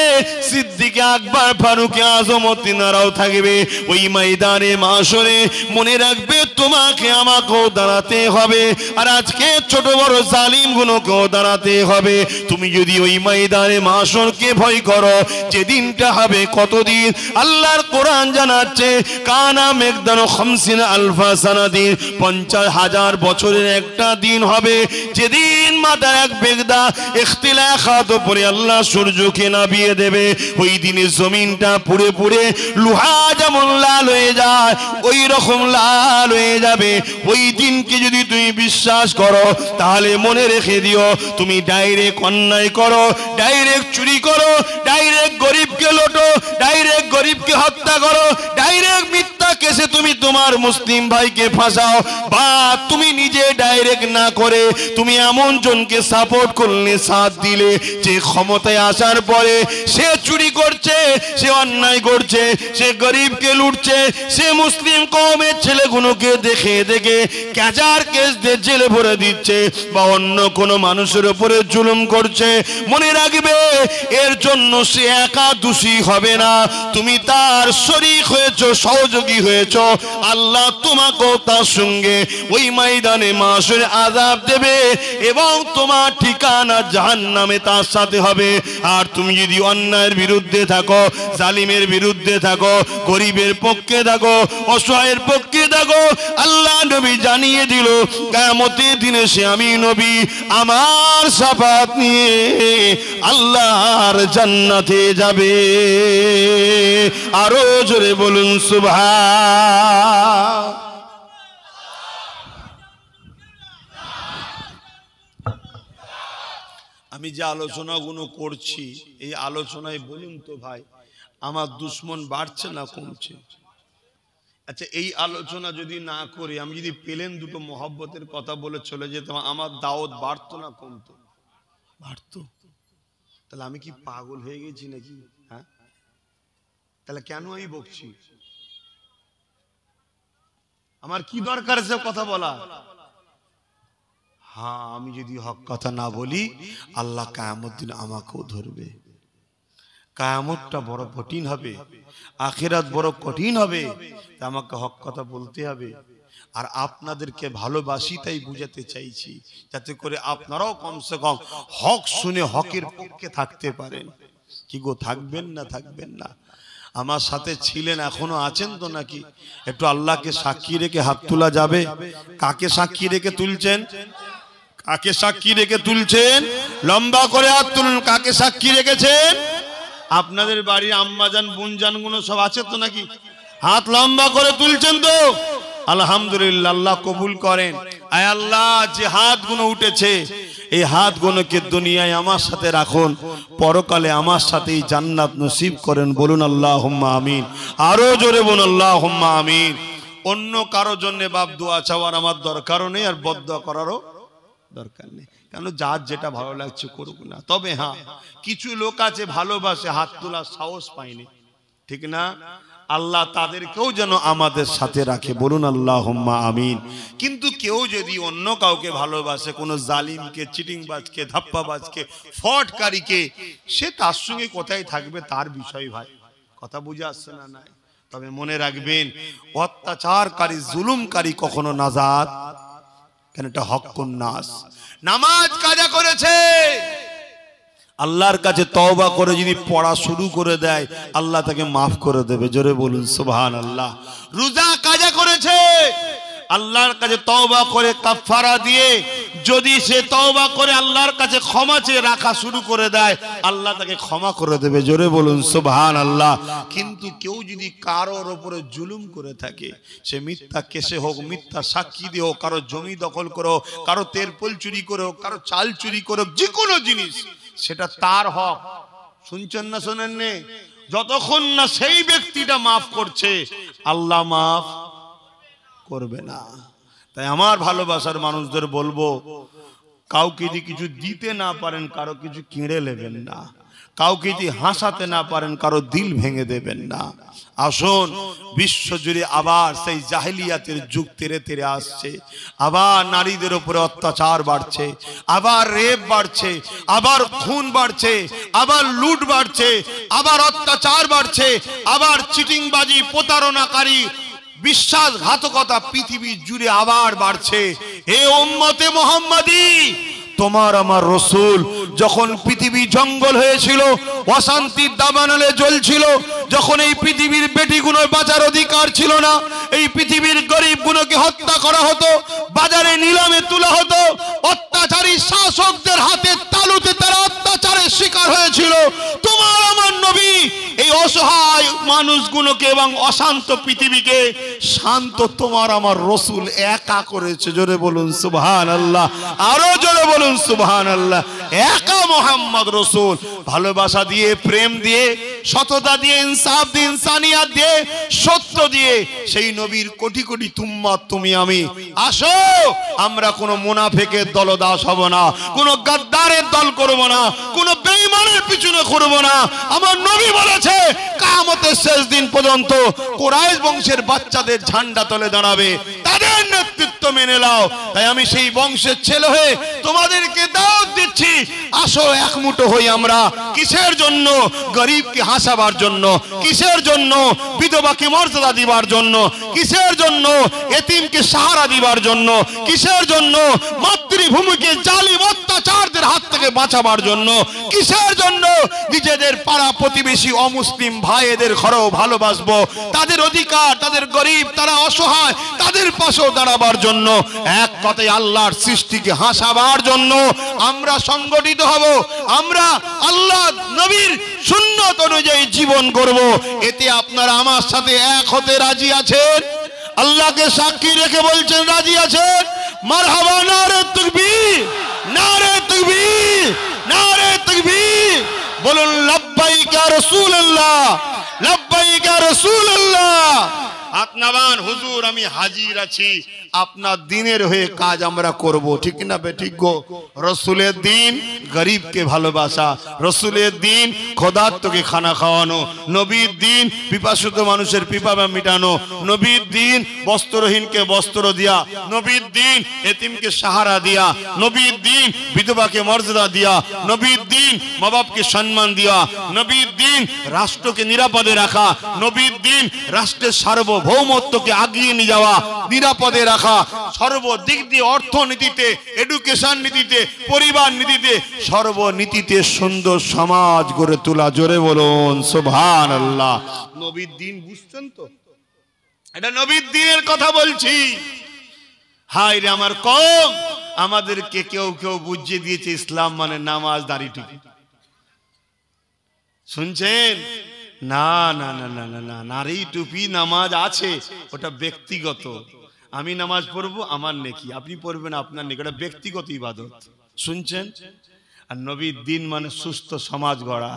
সিদ্দিকে আকবর ফারুকে আজমতিনারাও থাকবে ওই ময়দানে মাসরে মনে রাখবে তোমাকে আমাকেও দাঁড়াতে হবে হবে আর আজকে ছোট বড় জালিম জালিমগুলোকেও দাঁড়াতে হবে তুমি যদি ওই ময়দানে মাসরকে ভয় করো যে দিনটা হবে কতদিন আল্লাহর কোরআন জানাচ্ছে কানা মেঘদান হামসিন আলফা সানাদিন পঞ্চাশ হাজার বছরের একটা দিন হবে যেদিন মাথা এক বেগদা ইখতিলা খাত পরে আল্লাহ সূর্যকে নাবিয়ে দেবে ওই দিনে জমিনটা পুড়ে পুড়ে লোহা যেমন লাল হয়ে যায় ওই রকম লাল হয়ে যাবে ওই দিনকে যদি তুমি বিশ্বাস করো তাহলে মনে রেখে দিও তুমি ডাইরেক্ট অন্যায় করো ডাইরেক্ট চুরি করো ডাইরেক্ট গরিবকে লোটো ডাইরেক্ট গরিবকে হত্যা করো ডাইরেক্ট কেসে তুমি তোমার মুসলিম ভাইকে ফাঁসাও বা তুমি নিজে ডাইরেক্ট না করে তুমি এমন জনকে সাপোর্ট করলে সাথ দিলে যে ক্ষমতায় আসার পরে সে চুরি করছে সে অন্যায় করছে সে গরিবকে লুটছে সে মুসলিম কমের ছেলেগুলোকে দেখে দেখে ক্যাচার কেস দিয়ে জেলে ভরে দিচ্ছে বা অন্য কোনো মানুষের উপরে জুলুম করছে মনে রাখবে এর জন্য সে একা দোষী হবে না তুমি তার শরিক হয়েছ সহযোগী হয়েছ আল্লাহ তোমাকে তার সঙ্গে ওই ময়দানে মাসের আজাব দেবে এবং তোমার ঠিকানা জাহান নামে তার সাথে হবে আর তুমি যদি অন্যায়ের বিরুদ্ধে থাকো জালিমের বিরুদ্ধে থাকো গরিবের পক্ষে থাকো অসহায়ের পক্ষে থাকো আল্লাহ নবী জানিয়ে দিল কেমতে দিনে সে আমি নবী আমার সাফাত নিয়ে আল্লাহর জান্নাতে যাবে আরো জোরে বলুন সুভা আমি যে আলোচনাগুলো করছি এই আলোচনায় বলুন তো ভাই আমার দুশ্মন বাড়ছে না কমছে আচ্ছা এই আলোচনা যদি না করি আমি যদি পেলেন দুটো মহব্বতের কথা বলে চলে যেতাম আমার দাওয়াত বাড়তো না কমতো বাড়তো তাহলে আমি কি পাগল হয়ে গেছি নাকি হ্যাঁ তাহলে কেন আমি বকছি আমার কি দরকার আছে কথা বলা হ্যাঁ আমি যদি হক কথা না বলি আল্লাহ কায়ামত দিন আমাকেও ধরবে কায়ামতটা বড় কঠিন হবে আখেরাত বড় কঠিন হবে আমাকে হক কথা বলতে হবে আর আপনাদেরকে ভালোবাসি তাই বুঝাতে চাইছি যাতে করে আপনারাও কমসে কম হক শুনে হকের পক্ষে থাকতে পারেন কি গো থাকবেন না থাকবেন না আমার সাথে ছিলেন এখনো আছেন তো নাকি একটু আল্লাহকে সাক্ষী রেখে হাত তোলা যাবে কাকে সাক্ষী রেখে তুলছেন কাকে সাক্ষী রেখে তুলছেন লম্বা করে হাত তুলুন কাকে সাক্ষী রেখেছেন আপনাদের বাড়ি আম্মাজান বুনজান গুলো সব আছে তো নাকি হাত লম্বা করে তুলছেন তো আলহামদুলিল্লাহ আল্লাহ কবুল করেন আয় আল্লাহ যে হাতগুলো উঠেছে এই হাতগুলোকে দুনিয়ায় আমার সাথে রাখুন পরকালে আমার সাথেই জান্নাত নসিব করেন বলুন আল্লাহ হুম্মা আমিন আরও জোরে বলুন আল্লাহ হুম্মা আমিন অন্য কারো জন্যে বাপ দোয়া চাওয়ার আমার দরকারও নেই আর বদ্ধ করারও দরকার নেই কেন যার যেটা ভালো লাগছে করুক না তবে হ্যাঁ কিছু লোক আছে ভালোবাসে হাত তোলার সাহস পায়নি ঠিক না আল্লাহ তাদেরকেও যেন আমাদের সাথে রাখে বলুন আল্লাহ হুম্মা আমিন কিন্তু কেউ যদি অন্য কাউকে ভালোবাসে কোনো জালিমকে চিটিংবাজকে ধাপ্পাবাজকে ফটকারীকে সে তার সঙ্গে কোথায় থাকবে তার বিষয় ভাই কথা বুঝে আসছে না নাই তবে মনে রাখবেন অত্যাচারকারী জুলুমকারী কখনো নাজাদ কেন এটা হক নাস নামাজ কাজা করেছে আল্লাহর কাছে তওবা করে যদি পড়া শুরু করে দেয় আল্লাহ তাকে মাফ করে দেবে জোরে বলুন সুবহান আল্লাহ রোজা কাজা করেছে আল্লাহর কাছে তওবা করে কাফফারা দিয়ে যদি সে তওবা করে আল্লাহর কাছে ক্ষমা চেয়ে রাখা শুরু করে দেয় আল্লাহ তাকে ক্ষমা করে দেবে জোরে বলুন সুবহান আল্লাহ কিন্তু কেউ যদি কারোর ওপরে জুলুম করে থাকে সে মিথ্যা কেসে হোক মিথ্যা সাক্ষী দিয়ে হোক কারো জমি দখল করো হোক কারো তেরপল চুরি করে হোক কারো চাল চুরি করে হোক যে কোনো জিনিস সেটা তার হক শুনছেন না শোনেন নে যতক্ষণ না সেই ব্যক্তিটা মাফ করছে আল্লাহ মাফ করবে না তাই আমার ভালোবাসার মানুষদের বলবো কাউকে যদি কিছু দিতে না পারেন কারো কিছু কেড়ে নেবেন না কাউকে যদি হাসাতে না পারেন কারো দিল ভেঙে দেবেন না আসুন বিশ্বজুড়ে আবার সেই জাহিলিয়াতের যুগ তেরে তেরে আসছে আবার নারীদের উপরে অত্যাচার বাড়ছে আবার রেপ বাড়ছে আবার খুন বাড়ছে আবার লুট বাড়ছে আবার অত্যাচার বাড়ছে আবার চিটিংবাজি প্রতারণাকারী বিশ্বাসঘাতকতা পৃথিবী জুড়ে আবার বাড়ছে হে ওম্মতে মোহাম্মদী তোমার আমার রসুল যখন পৃথিবী জঙ্গল হয়েছিল অশান্তির দাবানালে জ্বলছিল যখন এই পৃথিবীর বেটিগুলো বাজার অধিকার ছিল না এই পৃথিবীর গরিবগুলোকে হত্যা করা হতো বাজারে নিলামে তোলা হতো অত্যাচারী শাসকদের হাতে তালুতে তারা অত্যাচারের শিকার হয়েছিল তোমার আমার নবী এই অসহায় মানুষগুলোকে এবং অশান্ত পৃথিবীকে শান্ত তোমার আমার রসুল একা করেছে জোরে বলুন সুবহান আল্লাহ আরো জোরে বলুন বলুন সুবহান আল্লাহ একা মোহাম্মদ রসুল ভালোবাসা দিয়ে প্রেম দিয়ে সততা দিয়ে ইনসাফ দিয়ে ইনসানিয়াত দিয়ে সত্য দিয়ে সেই নবীর কোটি কোটি তুম্মা তুমি আমি আসো আমরা কোনো মুনাফেকের দলদাস হব না কোনো গাদ্দারের দল করব না কোনো বেঈমানের পিছনে করব না আমার নবী বলেছে কামতের শেষ দিন পর্যন্ত কোরাইশ বংশের বাচ্চাদের ঝান্ডা তলে দাঁড়াবে তাদের নেতৃত্ব মেনে নাও তাই আমি সেই বংশের ছেলে হয়ে তোমাদের তোমাদেরকে দাও দিচ্ছি আসো একমুটো হই আমরা কিসের জন্য গরিবকে হাসাবার জন্য কিসের জন্য বিধবাকে মর্যাদা দিবার জন্য কিসের জন্য এতিমকে সাহারা দিবার জন্য কিসের জন্য মাতৃভূমিকে জালিম অত্যাচারদের হাত থেকে বাঁচাবার জন্য কিসের জন্য নিজেদের পাড়া প্রতিবেশী অমুসলিম ভাইদের ঘরেও ভালোবাসবো তাদের অধিকার তাদের গরিব তারা অসহায় তাদের পাশেও দাঁড়াবার জন্য এক কথায় আল্লাহর সৃষ্টিকে হাসাবার জন্য জন্য আমরা সংগঠিত হব আমরা আল্লাহ নবীর সুন্নত অনুযায়ী জীবন করব এতে আপনারা আমার সাথে এক হতে রাজি আছেন আল্লাহকে সাক্ষী রেখে বলছেন রাজি আছেন মার হাবা না রে তুকবি না রে তুকবির না রে তুকবির বলুন লাব্বাইকা রসুল আল্লাহ লাব্বাইকা রসুল আল্লাহ হাত নাবান হুজুর আমি হাজির আছি আপনার দিনের হয়ে কাজ আমরা করব ঠিক না বেঠিক গো রসুলের দিন গরিবকে ভালোবাসা রসুলের দিন খোদার্তকে খানা খাওয়ানো নবীর দিন পিপাসুত মানুষের পিপাবা মিটানো নবীর দিন বস্ত্রহীনকে বস্ত্র দিয়া নবীর দিন এতিমকে সাহারা দিয়া নবীর দিন বিধবাকে মর্যাদা দিয়া নবীর দিন মা বাপকে সম্মান দিয়া নবীর দিন রাষ্ট্রকে নিরাপদে রাখা নবীর দিন রাষ্ট্রের সার্ব ভৌমত্বকে আগিয়ে নিয়ে যাওয়া নিরাপদে রাখা সর্বদিক দিয়ে অর্থনীতিতে এডুকেশন নীতিতে পরিবার নীতিতে সর্বনীতিতে সুন্দর সমাজ গড়ে তোলা জোরে বলুন সোভান আল্লাহ নবীর দিন বুঝছেন তো এটা নবীর দিনের কথা বলছি হাই রে আমার কম আমাদেরকে কেউ কেউ বুঝিয়ে দিয়েছে ইসলাম মানে নামাজ দাঁড়িয়ে শুনছেন না না না না না না নারী টুপি নামাজ আছে ওটা ব্যক্তিগত আমি নামাজ পড়বো আমার নেকি আপনি পড়বেন আপনার নেকি ওটা ব্যক্তিগত ইবাদত শুনছেন আর নবীর দিন মানে সুস্থ সমাজ গড়া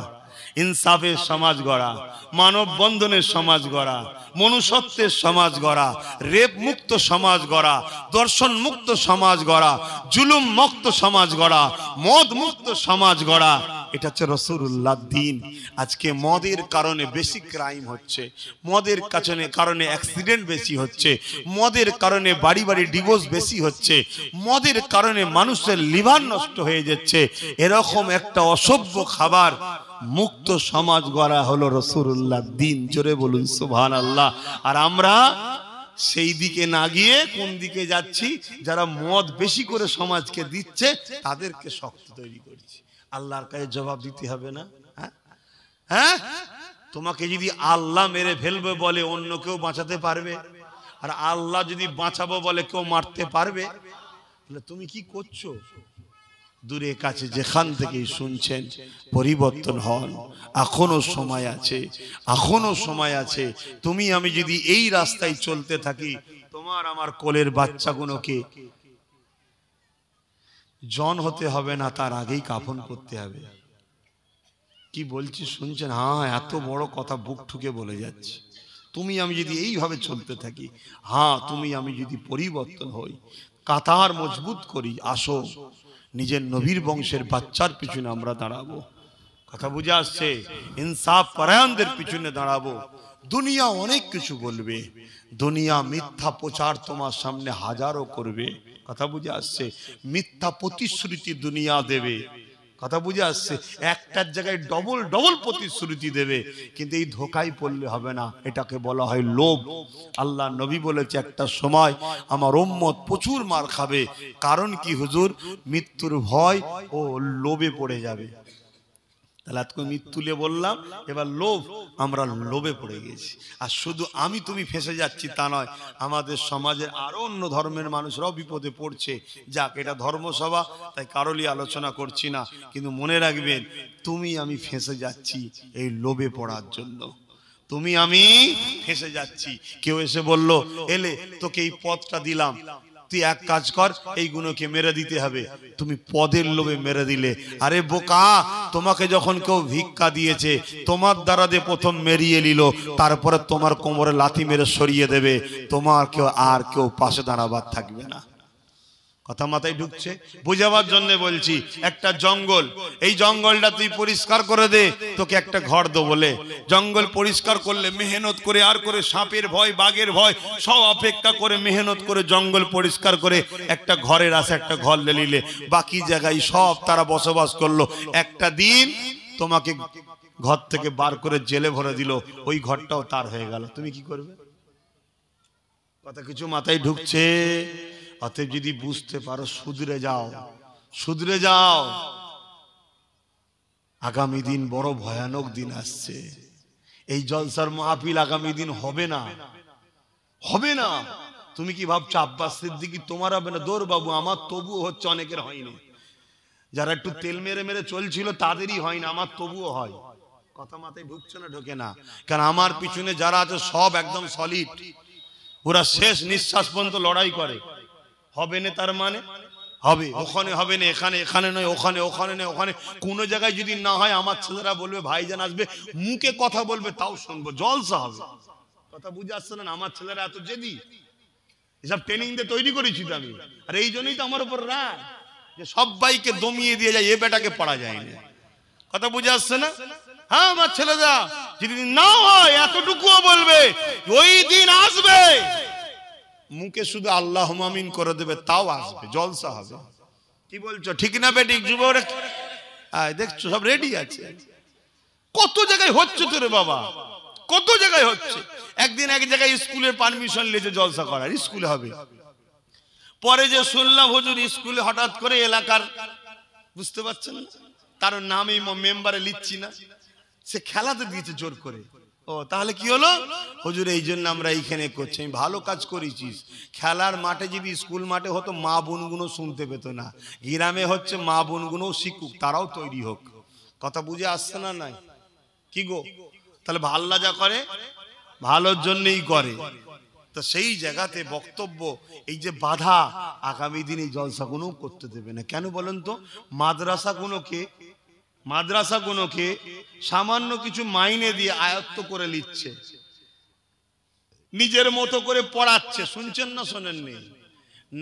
ইনসাফের সমাজ গড়া মানববন্ধনের সমাজ গড়া মনুষ্যত্বের সমাজ গড়া রেপ মুক্ত সমাজ গড়া দর্শন মুক্ত সমাজ গড়া জুলুম মুক্ত সমাজ গড়া মদ মুক্ত সমাজ গড়া এটা হচ্ছে রসুল্লাহ দিন আজকে মদের কারণে বেশি ক্রাইম হচ্ছে মদের কাছে কারণে অ্যাক্সিডেন্ট বেশি হচ্ছে মদের কারণে বাড়ি বাড়ি ডিভোর্স বেশি হচ্ছে মদের কারণে মানুষের লিভার নষ্ট হয়ে যাচ্ছে এরকম একটা অসভ্য খাবার মুক্ত সমাজ গড়া হলো রসুল্লাহ দিন জোরে বলুন সুভান আল্লাহ আর আমরা সেই দিকে না গিয়ে কোন দিকে যাচ্ছি যারা মদ বেশি করে সমাজকে দিচ্ছে তাদেরকে শক্ত তৈরি করছি আল্লাহর কাছে জবাব দিতে হবে না হ্যাঁ, হ্যাঁ? তোমাকে যদি আল্লাহ মেরে ফেলবে বলে অন্য কেউ বাঁচাতে পারবে আর আল্লাহ যদি বাঁচাবো বলে কেউ মারতে পারবে তাহলে তুমি কি করছো দূরে কাছে যেখান থেকেই শুনছেন পরিবর্তন হন এখনও সময় আছে এখনও সময় আছে তুমি আমি যদি এই রাস্তায় চলতে থাকি তোমার আমার কোলের বাচ্চাগুলোকে জন হতে হবে না তার আগেই কাফন করতে হবে কি বলছি শুনছেন হ্যাঁ এত বড় কথা বুক ঠুকে বলে যাচ্ছে তুমি আমি যদি এইভাবে চলতে থাকি হ্যাঁ তুমি আমি যদি পরিবর্তন হই কাতার মজবুত করি আসো নিজের নবীর বংশের বাচ্চার পিছনে আমরা দাঁড়াবো কথা বুঝে আসছে ইনসাফ পরায়ণদের পিছনে দাঁড়াবো দুনিয়া অনেক কিছু বলবে দুনিয়া মিথ্যা প্রচার তোমার সামনে হাজারও করবে কথা বুঝে আসছে মিথ্যা প্রতিশ্রুতি দুনিয়া দেবে কথা বুঝে আসছে একটার জায়গায় ডবল ডবল প্রতিশ্রুতি দেবে কিন্তু এই ধোকায় পড়লে হবে না এটাকে বলা হয় লোভ আল্লাহ নবী বলেছে একটা সময় আমার ওম্মত প্রচুর মার খাবে কারণ কি হুজুর মৃত্যুর ভয় ও লোভে পড়ে যাবে তাহলে আজকে তুলে বললাম এবার লোভ আমরা লোভে পড়ে গেছি আর শুধু আমি তুমি ফেসে যাচ্ছি তা নয় আমাদের সমাজের আরও অন্য ধর্মের মানুষরাও বিপদে পড়ছে যাক এটা ধর্মসভা তাই কারোরই আলোচনা করছি না কিন্তু মনে রাখবেন তুমি আমি ফেসে যাচ্ছি এই লোভে পড়ার জন্য তুমি আমি ফেসে যাচ্ছি কেউ এসে বলল এলে তোকে এই পথটা দিলাম তুই এক কাজ কর এই গুণকে মেরে দিতে হবে তুমি পদের লোভে মেরে দিলে আরে বোকা তোমাকে যখন কেউ ভিক্ষা দিয়েছে তোমার দ্বারা দিয়ে প্রথম মেরিয়ে নিল তারপরে তোমার কোমরে লাথি মেরে সরিয়ে দেবে তোমার কেউ আর কেউ পাশে দাঁড়াবার থাকবে না কথা মাথায় ঢুকছে বোঝাবার জন্য বলছি একটা জঙ্গল এই জঙ্গলটা তুই পরিষ্কার করে দে তোকে একটা ঘর দো বলে জঙ্গল পরিষ্কার করলে মেহনত করে আর করে সাপের ভয় বাঘের ভয় সব অপেক্ষা করে মেহনত করে জঙ্গল পরিষ্কার করে একটা ঘরের আশে একটা ঘর নিলে বাকি জায়গায় সব তারা বসবাস করলো একটা দিন তোমাকে ঘর থেকে বার করে জেলে ভরে দিল ওই ঘরটাও তার হয়ে গেল তুমি কি করবে কথা কিছু মাথায় ঢুকছে অতএব যদি বুঝতে পারো সুদরে যাও সুদরে যাও আগামী দিন বড় ভয়ানক দিন আসছে এই জলসার মাহফিল আগামী দিন হবে না হবে না তুমি কি ভাবছো আব্বাস সিদ্দিকি তোমার হবে না দোর বাবু আমার তবু হচ্ছে অনেকের হয়নি যারা একটু তেল মেরে মেরে চলছিল তাদেরই হয় না আমার তবুও হয় কথা মাথায় ঢুকছে না ঢোকে না কারণ আমার পিছনে যারা আছে সব একদম সলিড ওরা শেষ নিঃশ্বাস পর্যন্ত লড়াই করে হবে না তার মানে হবে ওখানে হবে না এখানে এখানে নয় ওখানে ওখানে নয় ওখানে কোনো জায়গায় যদি না হয় আমার ছেলেরা বলবে ভাইজান আসবে মুখে কথা বলবে তাও শুনবো জলসা হবে কথা বুঝে আসছে না আমার ছেলেরা এত জেদি এসব ট্রেনিং দিয়ে তৈরি করেছি তো আমি আর এই জন্যই তো আমার উপর রা যে সবাইকে দমিয়ে দিয়ে যায় এ বেটাকে পড়া যায় না কথা বুঝে আসছে না হ্যাঁ আমার ছেলেরা যদি না হয় এতটুকুও বলবে ওই দিন আসবে মুখে শুধু আল্লাহ মামিন করে দেবে তাও আসবে জলসা হবে কি বলছো ঠিক না বেটিক যুব দেখছো সব রেডি আছে কত জায়গায় হচ্ছে তোর বাবা কত জায়গায় হচ্ছে একদিন এক জায়গায় স্কুলের পারমিশন লেছে জলসা করার স্কুলে হবে পরে যে শুনলাম হুজুর স্কুলে হঠাৎ করে এলাকার বুঝতে পারছেন তার নামই মেম্বারে লিখছি না সে খেলাতে দিয়েছে জোর করে ও তাহলে কি হলো হজুর এই জন্য আমরা এইখানে করছি আমি ভালো কাজ করেছিস খেলার মাঠে যদি স্কুল মাঠে হতো মা বোনগুলো শুনতে পেত না গ্রামে হচ্ছে মা বোনগুনো শিখুক তারাও তৈরি হোক কথা বুঝে আসছে না নাই কি গো তাহলে ভাল্লা যা করে ভালোর জন্যই করে তো সেই জায়গাতে বক্তব্য এই যে বাধা আগামী দিন এই জলসাগুলোও করতে দেবে না কেন বলেন তো মাদ্রাসাগুলোকে মাদ্রাসা গুলোকে সামান্য কিছু মাইনে দিয়ে আয়ত্ত করে লিখছে নিজের মতো করে পড়াচ্ছে শুনছেন না শোনেননি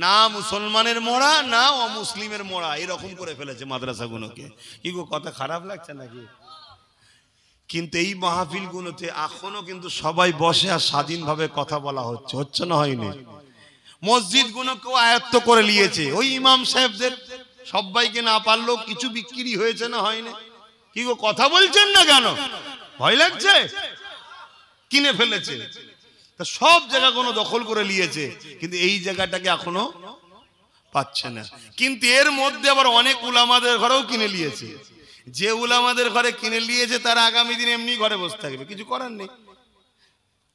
না মুসলমানের মরা না অমুসলিমের মরা এরকম করে ফেলেছে মাদ্রাসা গুলোকে কি গো কথা খারাপ লাগছে নাকি কিন্তু এই মাহফিল গুলোতে এখনো কিন্তু সবাই বসে আর স্বাধীনভাবে কথা বলা হচ্ছে হচ্ছে না হয়নি মসজিদ মসজিদগুলোকেও আয়ত্ত করে নিয়েছে ওই ইমাম সাহেবদের সবাইকে না পারলেও কিছু বিক্রি হয়েছে না হয়নি কি গো কথা বলছেন না কেন ভয় লাগছে কিনে ফেলেছে তা সব জায়গা কোনো দখল করে নিয়েছে কিন্তু এই জায়গাটাকে এখনো পাচ্ছে না কিন্তু এর মধ্যে আবার অনেক উলামাদের ঘরেও কিনে নিয়েছে যে উলামাদের ঘরে কিনে নিয়েছে তারা আগামী দিন এমনি ঘরে বসে থাকবে কিছু করার নেই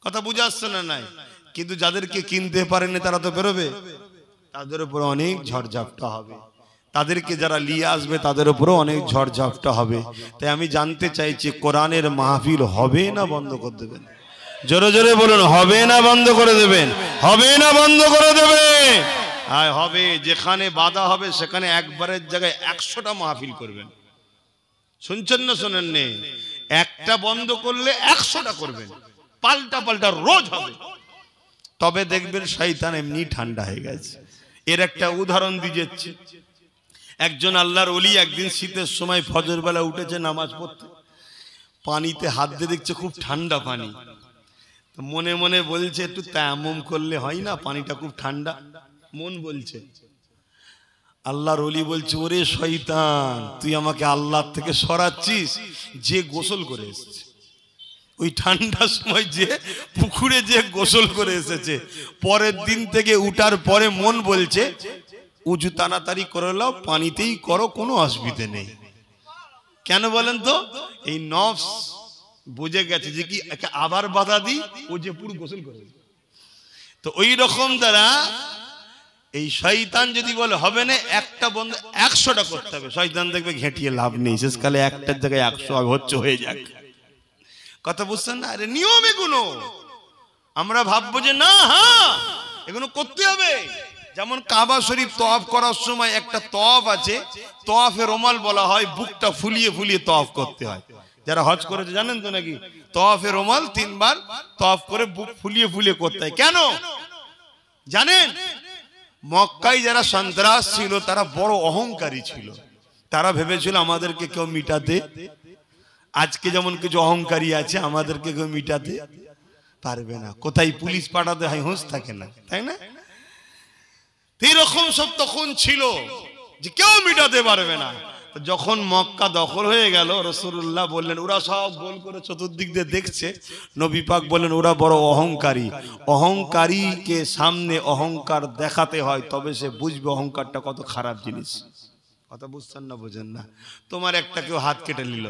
কথা বুঝে আসছে না নাই কিন্তু যাদেরকে কিনতে পারেনি তারা তো বেরোবে তাদের উপর অনেক ঝড়ঝাপটা হবে তাদেরকে যারা নিয়ে আসবে তাদের উপরও অনেক ঝড়ঝাপটা হবে তাই আমি জানতে চাইছি কোরআনের মাহফিল হবে না বন্ধ করে দেবেন জোরে জোরে বলুন হবে না বন্ধ করে দেবেন হবে না বন্ধ করে দেবে আর হবে যেখানে বাধা হবে সেখানে একবারের জায়গায় একশোটা মাহফিল করবেন শুনছেন না শোনেন নে একটা বন্ধ করলে একশোটা করবেন পাল্টা পাল্টা রোজ হবে তবে দেখবেন শৈতান এমনি ঠান্ডা হয়ে গেছে এর একটা উদাহরণ দিয়ে যাচ্ছে একজন আল্লাহর অলি একদিন শীতের সময় ফজরবেলা উঠেছে নামাজ পড়তে পানিতে হাত দিয়ে দেখছে খুব ঠান্ডা পানি মনে মনে বলছে একটু তেমম করলে হয় না পানিটা খুব ঠান্ডা মন বলছে আল্লাহ অলি বলছে ওরে শৈতান তুই আমাকে আল্লাহর থেকে সরাচ্ছিস যে গোসল করে এসেছে ওই ঠান্ডার সময় যে পুকুরে যে গোসল করে এসেছে পরের দিন থেকে উঠার পরে মন বলছে উজু তাড়াতাড়ি করে লাও পানিতেই করো কোনো অসুবিধে নেই কেন বলেন তো এই নফস বুঝে গেছে যে কি আবার বাধা দিই ও যে পুরো গোসল করে তো ওই রকম দ্বারা এই শয়তান যদি বলে হবে না একটা বন্ধ একশোটা করতে হবে শয়তান দেখবে ঘেঁটিয়ে লাভ নেই শেষকালে একটার জায়গায় একশো হচ্ছে হয়ে যাক কথা বুঝছেন না আরে নিয়ম এগুলো আমরা ভাববো যে না হ্যাঁ এগুলো করতে হবে যেমন কাবা শরীফ তফ করার সময় একটা তফ আছে তফে রোমাল বলা হয় বুকটা ফুলিয়ে ফুলিয়ে তফ করতে হয় যারা হজ করেছে জানেন তো নাকি তফে রোমাল তিনবার তফ করে বুক ফুলিয়ে ফুলিয়ে করতে হয় কেন জানেন মক্কায় যারা সন্ত্রাস ছিল তারা বড় অহংকারী ছিল তারা ভেবেছিল আমাদেরকে কেউ মিটাতে আজকে যেমন কিছু অহংকারী আছে আমাদেরকে কেউ মিটাতে পারবে না কোথায় পুলিশ পাঠাতে হয় হোঁস থাকে না তাই না এরকম সব তখন ছিল যে কেউ মিটাতে পারবে না যখন মক্কা দখল হয়ে গেল রসুল্লাহ বললেন ওরা সব গোল করে চতুর্দিক দিয়ে দেখছে নবী পাক বললেন ওরা বড় অহংকারী অহংকারীকে সামনে অহংকার দেখাতে হয় তবে সে বুঝবে অহংকারটা কত খারাপ জিনিস কথা বুঝছেন না বোঝেন না তোমার একটা কেউ হাত কেটে নিল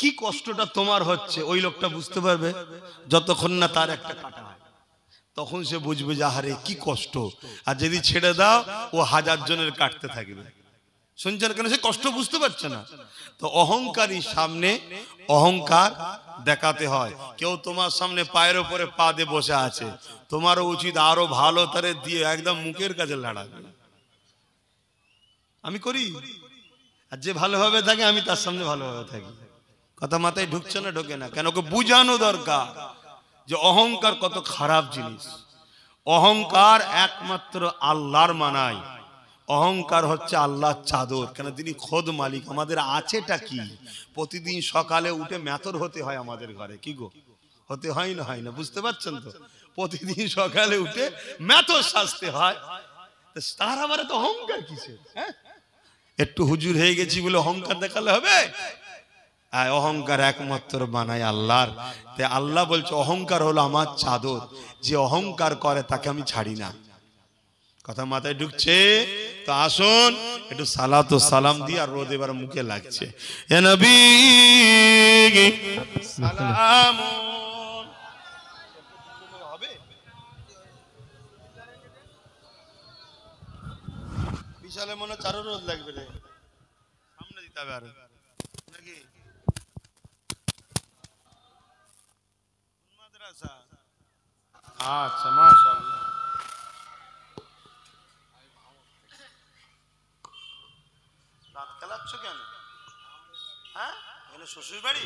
কি কষ্টটা তোমার হচ্ছে ওই লোকটা বুঝতে পারবে যতক্ষণ না তার একটা কাটা তখন সে বুঝবে যে আহারে কি কষ্ট আর যদি ছেড়ে দাও ও হাজার জনের কাটতে থাকবে শুনছেন কেন সে কষ্ট বুঝতে পারছে না তো অহংকারী সামনে অহংকার দেখাতে হয় কেউ তোমার সামনে পায়ের ওপরে পা দিয়ে বসে আছে তোমার উচিত আরো ভালো তারে দিয়ে একদম মুখের কাছে লড়াবে আমি করি আর যে ভালোভাবে থাকে আমি তার সামনে ভালোভাবে থাকি কথা মাথায় ঢুকছে না ঢোকে না কেন ওকে বুঝানো দরকার যে অহংকার কত খারাপ জিনিস অহংকার একমাত্র আল্লাহর মানাই অহংকার হচ্ছে আল্লাহর চাদর কেন তিনি খোদ মালিক আমাদের আছেটা কি প্রতিদিন সকালে উঠে ম্যাথর হতে হয় আমাদের ঘরে কি গো হতে হয় না হয় না বুঝতে পারছেন তো প্রতিদিন সকালে উঠে ম্যাথর সাজতে হয় তার আবার তো অহংকার কিসের হ্যাঁ একটু হুজুর হয়ে গেছি বলে অহংকার দেখালে হবে আর অহংকার একমাত্র বানায় আল্লাহর তে আল্লাহ বলছে অহংকার হলো আমার চাদর যে অহংকার করে তাকে আমি ছাড়ি না কথা মাথায় ঢুকছে তো আসুন একটু সালাত ও সালাম দিয়ে আর রোদ এবার মুখে লাগছে এ নবী সালাম বিশালে মনে চারো রোদ লাগবে রে সামনে দিতে হবে আরো আচ্ছা মাশাআল্লাহ কেন হ্যাঁ এখানে শ্বশুর বাড়ি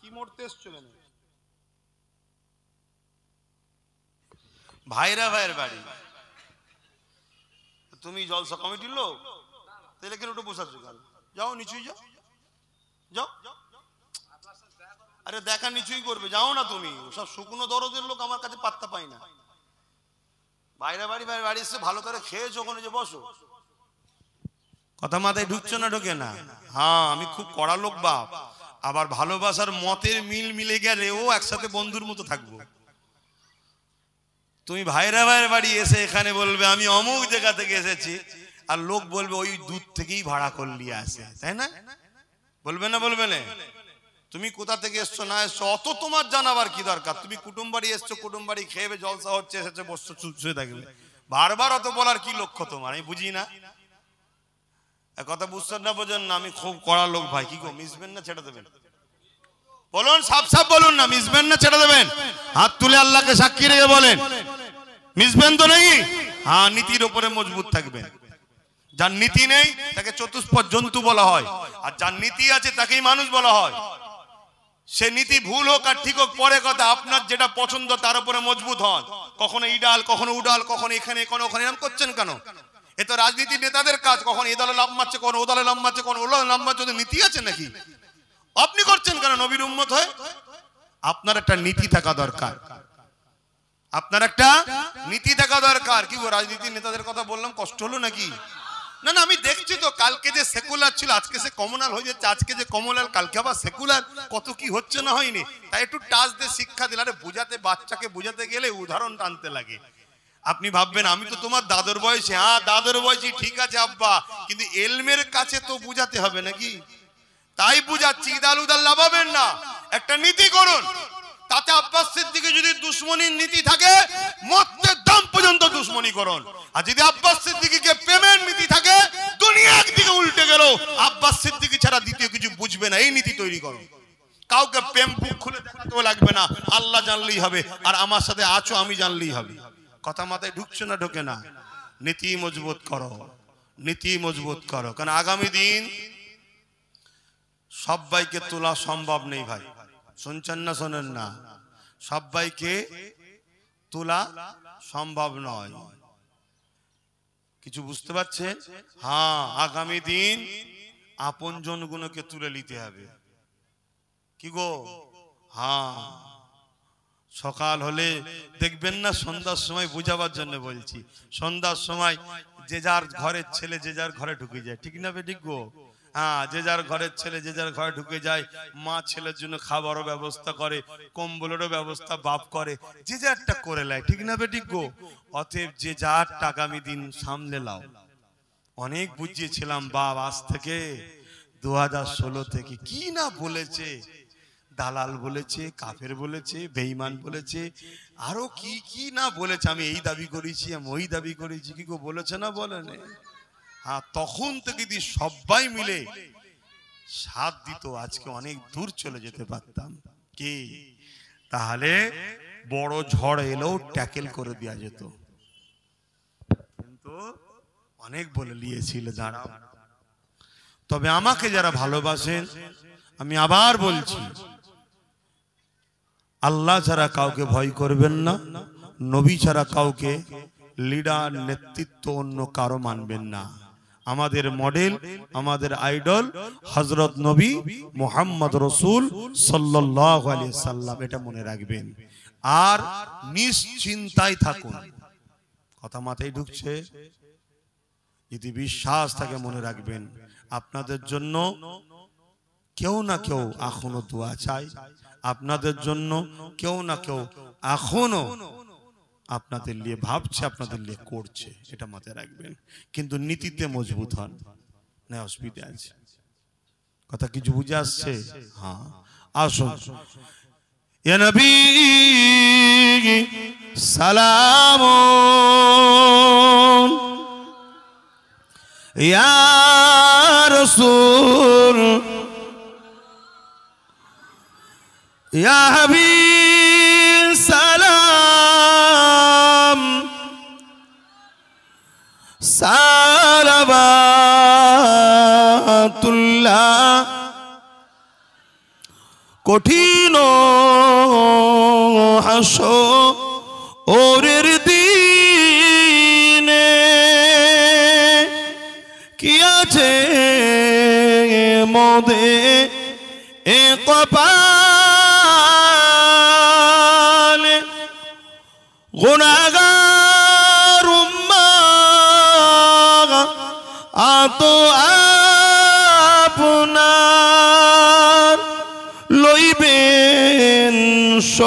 কি মরতে এসছো কেন ভাইরা ভাইয়ের বাড়ি তুমি জলসা কমিটির লোক তাহলে কেন ওটা বসাচ্ছ কেন যাও নিচুই যাও যাও আরে দেখা নিচুই করবে যাও না তুমি ওসব শুকনো দরদের লোক আমার কাছে পাত্তা পায় না বাইরে বাড়ি বাইরে বাড়ি এসে ভালো করে খেয়েছো ওখানে যে বসো কথা মাথায় ঢুকছো না ঢোকে না হ্যাঁ আমি খুব কড়া লোক বাপ আবার ভালোবাসার মতের মিল মিলে গেলে ও একসাথে বন্ধুর মতো থাকবো তুমি ভাইরা ভাইয়ের বাড়ি এসে এখানে বলবে আমি অমুক জায়গা থেকে এসেছি আর লোক বলবে ওই দূর থেকেই ভাড়া করলি আসে তাই না বলবে না বলবে না তুমি কোথা থেকে এসছো না এসছো অত তোমার জানাবার কি দরকার তুমি কুটুম বাড়ি এসছো কুটুম বাড়ি খেয়ে জলসা হচ্ছে এসেছে বসছো শুয়ে থাকবে বারবার অত বলার কি লক্ষ্য তোমার আমি বুঝি না কথা বুঝছেন না বোঝেন না আমি খুব কড়া লোক ভাই কি গো মিশবেন না ছেড়ে দেবেন বলুন সাপ সাপ বলুন না মিশবেন না ছেড়ে দেবেন হাত তুলে আল্লাহকে সাক্ষী রেখে বলেন মিশবেন তো নেই হ্যাঁ নীতির উপরে মজবুত থাকবেন যার নীতি নেই তাকে চতুষ্পদ জন্তু বলা হয় আর যার নীতি আছে তাকেই মানুষ বলা হয় সে নীতি ভুল হোক আর ঠিক হোক পরে কথা আপনার যেটা পছন্দ তার উপরে মজবুত হন কখনো ইডাল কখনো উডাল কখনো এখানে কোনো ওখানে এরকম করছেন কেন এ তো রাজনীতি নেতাদের কাজ কখন এ দলে লাভ মারছে কখন দলে লাভ মারছে কখন ওলালে লাভ মারছে ওদের নীতি আছে নাকি আপনি করছেন কেন নবীর উম্মত হয় আপনার একটা নীতি থাকা দরকার আপনার একটা নীতি থাকা দরকার কি রাজনীতির নেতাদের কথা বললাম কষ্ট হলো নাকি না না আমি দেখছি তো কালকে যে সেকুলার ছিল আজকে সে কমনাল হয়ে যাচ্ছে আজকে যে কমনাল কালকে আবার সেকুলার কত কি হচ্ছে না হয়নি তাই একটু টাচ দিয়ে শিক্ষা দিল আরে বোঝাতে বাচ্চাকে বোঝাতে গেলে উদাহরণ টানতে লাগে আপনি ভাববেন আমি তো তোমার দাদর বয়সে হ্যাঁ দাদর বয়সে ঠিক আছে আব্বা কিন্তু এলমের কাছে তো বুঝাতে হবে নাকি তাই বুঝাচ্ছি ইদাল উদাল লাভাবেন না একটা নীতি করুন তাতে আব্বাস সিদ্দিকে যদি দুশ্মনীর নীতি থাকে মতের দাম পর্যন্ত দুশ্মনী করুন আর যদি আব্বাস সিদ্দিকিকে প্রেমের নীতি থাকে দুনিয়া একদিকে উল্টে গেল আব্বাস সিদ্দিকি ছাড়া দ্বিতীয় কিছু বুঝবে না এই নীতি তৈরি করো কাউকে প্রেম বুক খুলে দেখাতেও লাগবে না আল্লাহ জানলেই হবে আর আমার সাথে আছো আমি জানলেই হবে কথা মাথায় ঢুকছে না ঢোকে না নীতি মজবুত করো নীতি মজবুত করো কারণ আগামী দিন সবাইকে তোলা সম্ভব নেই ভাই শুনছেন না শোনেন না সবাইকে তোলা সম্ভব নয় কিছু বুঝতে পারছে হ্যাঁ আগামী দিন আপন জনগুলোকে তুলে নিতে হবে কি গো হ্যাঁ সকাল হলে দেখবেন না সন্ধ্যার সময় বুঝাবার জন্য বলছি সন্ধ্যার সময় যে যার ঘরের ছেলে যে যার ঘরে ঢুকে যায় ঠিক না বে ঠিক গো হ্যাঁ যে যার ঘরের ছেলে যে যার ঘরে ঢুকে যায় মা ছেলের জন্য খাবারও ব্যবস্থা করে কম্বলেরও ব্যবস্থা বাপ করে যে যারটা করে লায় ঠিক না বেটি গো অতএব যে যার আগামী দিন সামলে লাও অনেক বুঝিয়েছিলাম বাপ আজ থেকে দু হাজার ষোলো থেকে কি না বলেছে দালাল বলেছে কাফের বলেছে বেইমান বলেছে আরো কি কি না বলেছে আমি এই দাবি করেছি আমি ওই দাবি করেছি কি গো বলেছে না বলেনি হ্যাঁ তখন থেকে যদি সবাই মিলে সাথ দিত আজকে অনেক দূর চলে যেতে পারতাম কি তাহলে বড় ঝড় এলেও ট্যাকেল করে দেওয়া যেত কিন্তু অনেক বলে লিয়েছিল যারা তবে আমাকে যারা ভালোবাসেন আমি আবার বলছি আল্লাহ ছাড়া কাউকে ভয় করবেন না নবী ছাড়া কাউকে লিডার নেতৃত্ব অন্য কারো মানবেন না আমাদের মডেল আমাদের আইডল হজরত নবী মোহাম্মদ রসুল সাল্লাহ সাল্লাম এটা মনে রাখবেন আর নিশ্চিন্তায় থাকুন কথা মাথায় ঢুকছে যদি বিশ্বাস থাকে মনে রাখবেন আপনাদের জন্য কেউ না কেউ এখনো দোয়া চাই আপনাদের জন্য কেউ না কেউ এখনো আপনাদের নিয়ে ভাবছে আপনাদের নিয়ে করছে এটা মাথায় রাখবেন কিন্তু নীতিতে মজবুত হন না অসুবিধে আছে কথা কিছু বুঝে আসছে হ্যাঁ আসুন সালাম রসুল ইয়া হাবিব কঠিন হাসো ওরের দিনে কি আছে মদে এ কপাল গোনা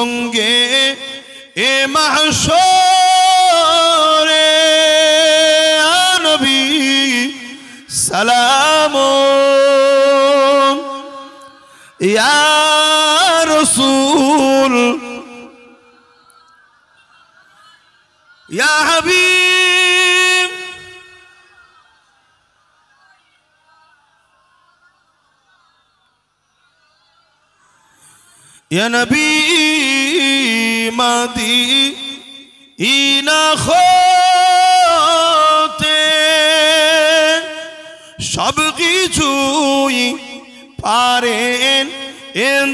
সঙ্গে এ মাহসরে নবী সালাম ইয়া রসুল ইয়া يا نبي مدينة হতে সব কিছুই পারেন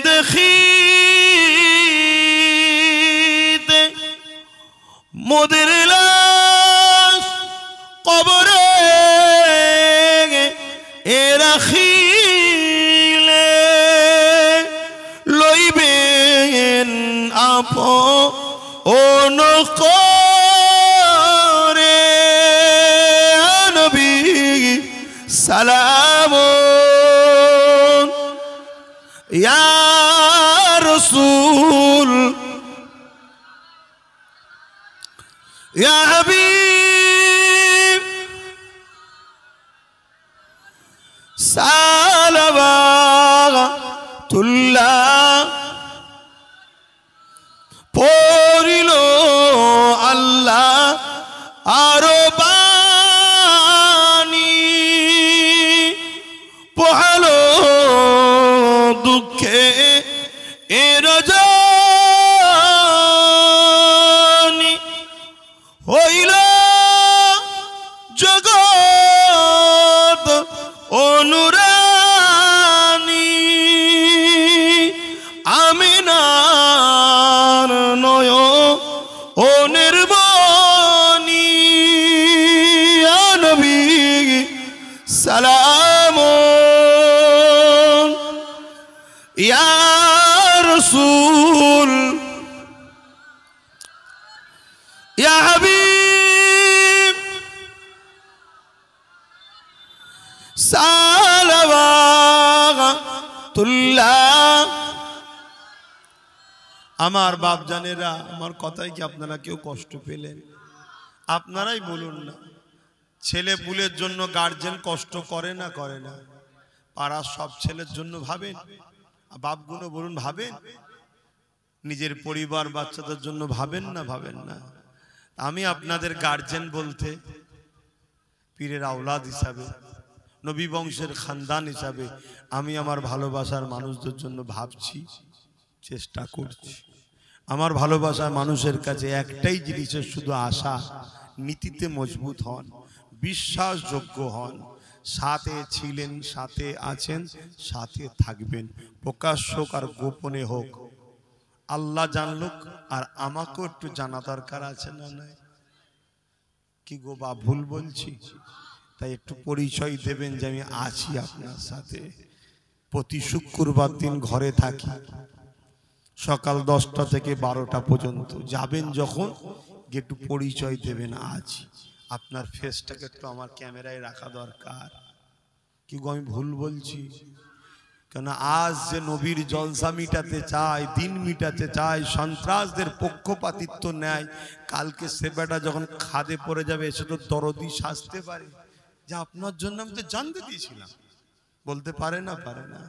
দেখিতে মোদের আমার বাপজানেরা আমার কথায় কি আপনারা কেউ কষ্ট পেলেন আপনারাই বলুন না ছেলে পুলের জন্য গার্জেন কষ্ট করে না করে না পাড়ার সব ছেলের জন্য ভাবেন বাপগুলো বলুন ভাবেন নিজের পরিবার বাচ্চাদের জন্য ভাবেন না ভাবেন না আমি আপনাদের গার্জেন বলতে পীরের আওলাদ হিসাবে নবী বংশের খানদান হিসাবে আমি আমার ভালোবাসার মানুষদের জন্য ভাবছি চেষ্টা করছি আমার ভালোবাসা মানুষের কাছে একটাই জিনিসের শুধু আশা নীতিতে মজবুত হন বিশ্বাসযোগ্য হন সাথে ছিলেন সাথে আছেন সাথে থাকবেন প্রকাশ্য আর গোপনে হোক আল্লাহ জানলুক আর আমাকেও একটু জানা দরকার আছে না নাই কি গো বা ভুল বলছি তাই একটু পরিচয় দেবেন যে আমি আছি আপনার সাথে প্রতি শুক্রবার দিন ঘরে থাকি সকাল দশটা থেকে বারোটা পর্যন্ত যাবেন যখন একটু পরিচয় দেবেন আজ আপনার ফেসটাকে একটু আমার ক্যামেরায় রাখা দরকার কি আমি ভুল বলছি কেন আজ যে নবীর জলসা মিটাতে চায় দিন মিটাতে চায় সন্ত্রাসদের পক্ষপাতিত্ব নেয় কালকে সে বেটা যখন খাদে পড়ে যাবে এসে তো দরদি সাজতে পারে যে আপনার জন্য আমি তো জানতে দিয়েছিলাম বলতে পারে না পারে না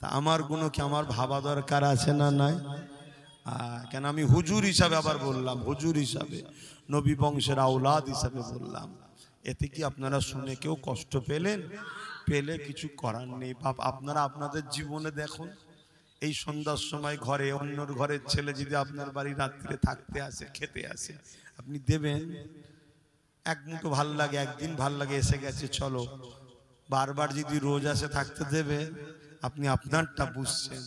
তা আমার কোনো কি আমার ভাবা দরকার আছে না নাই কেন আমি হুজুর হিসাবে আবার বললাম হুজুর হিসাবে নবী বংশের আউলাদ হিসাবে বললাম এতে কি আপনারা শুনে কেউ কষ্ট পেলেন পেলে কিছু করার নেই বাপ আপনারা আপনাদের জীবনে দেখুন এই সন্ধ্যার সময় ঘরে অন্যর ঘরের ছেলে যদি আপনার বাড়ি রাত্রে থাকতে আসে খেতে আসে আপনি দেবেন এক মুঠো ভাল লাগে একদিন ভাল লাগে এসে গেছে চলো বারবার যদি রোজ আসে থাকতে দেবে আপনি আপনারটা বুঝছেন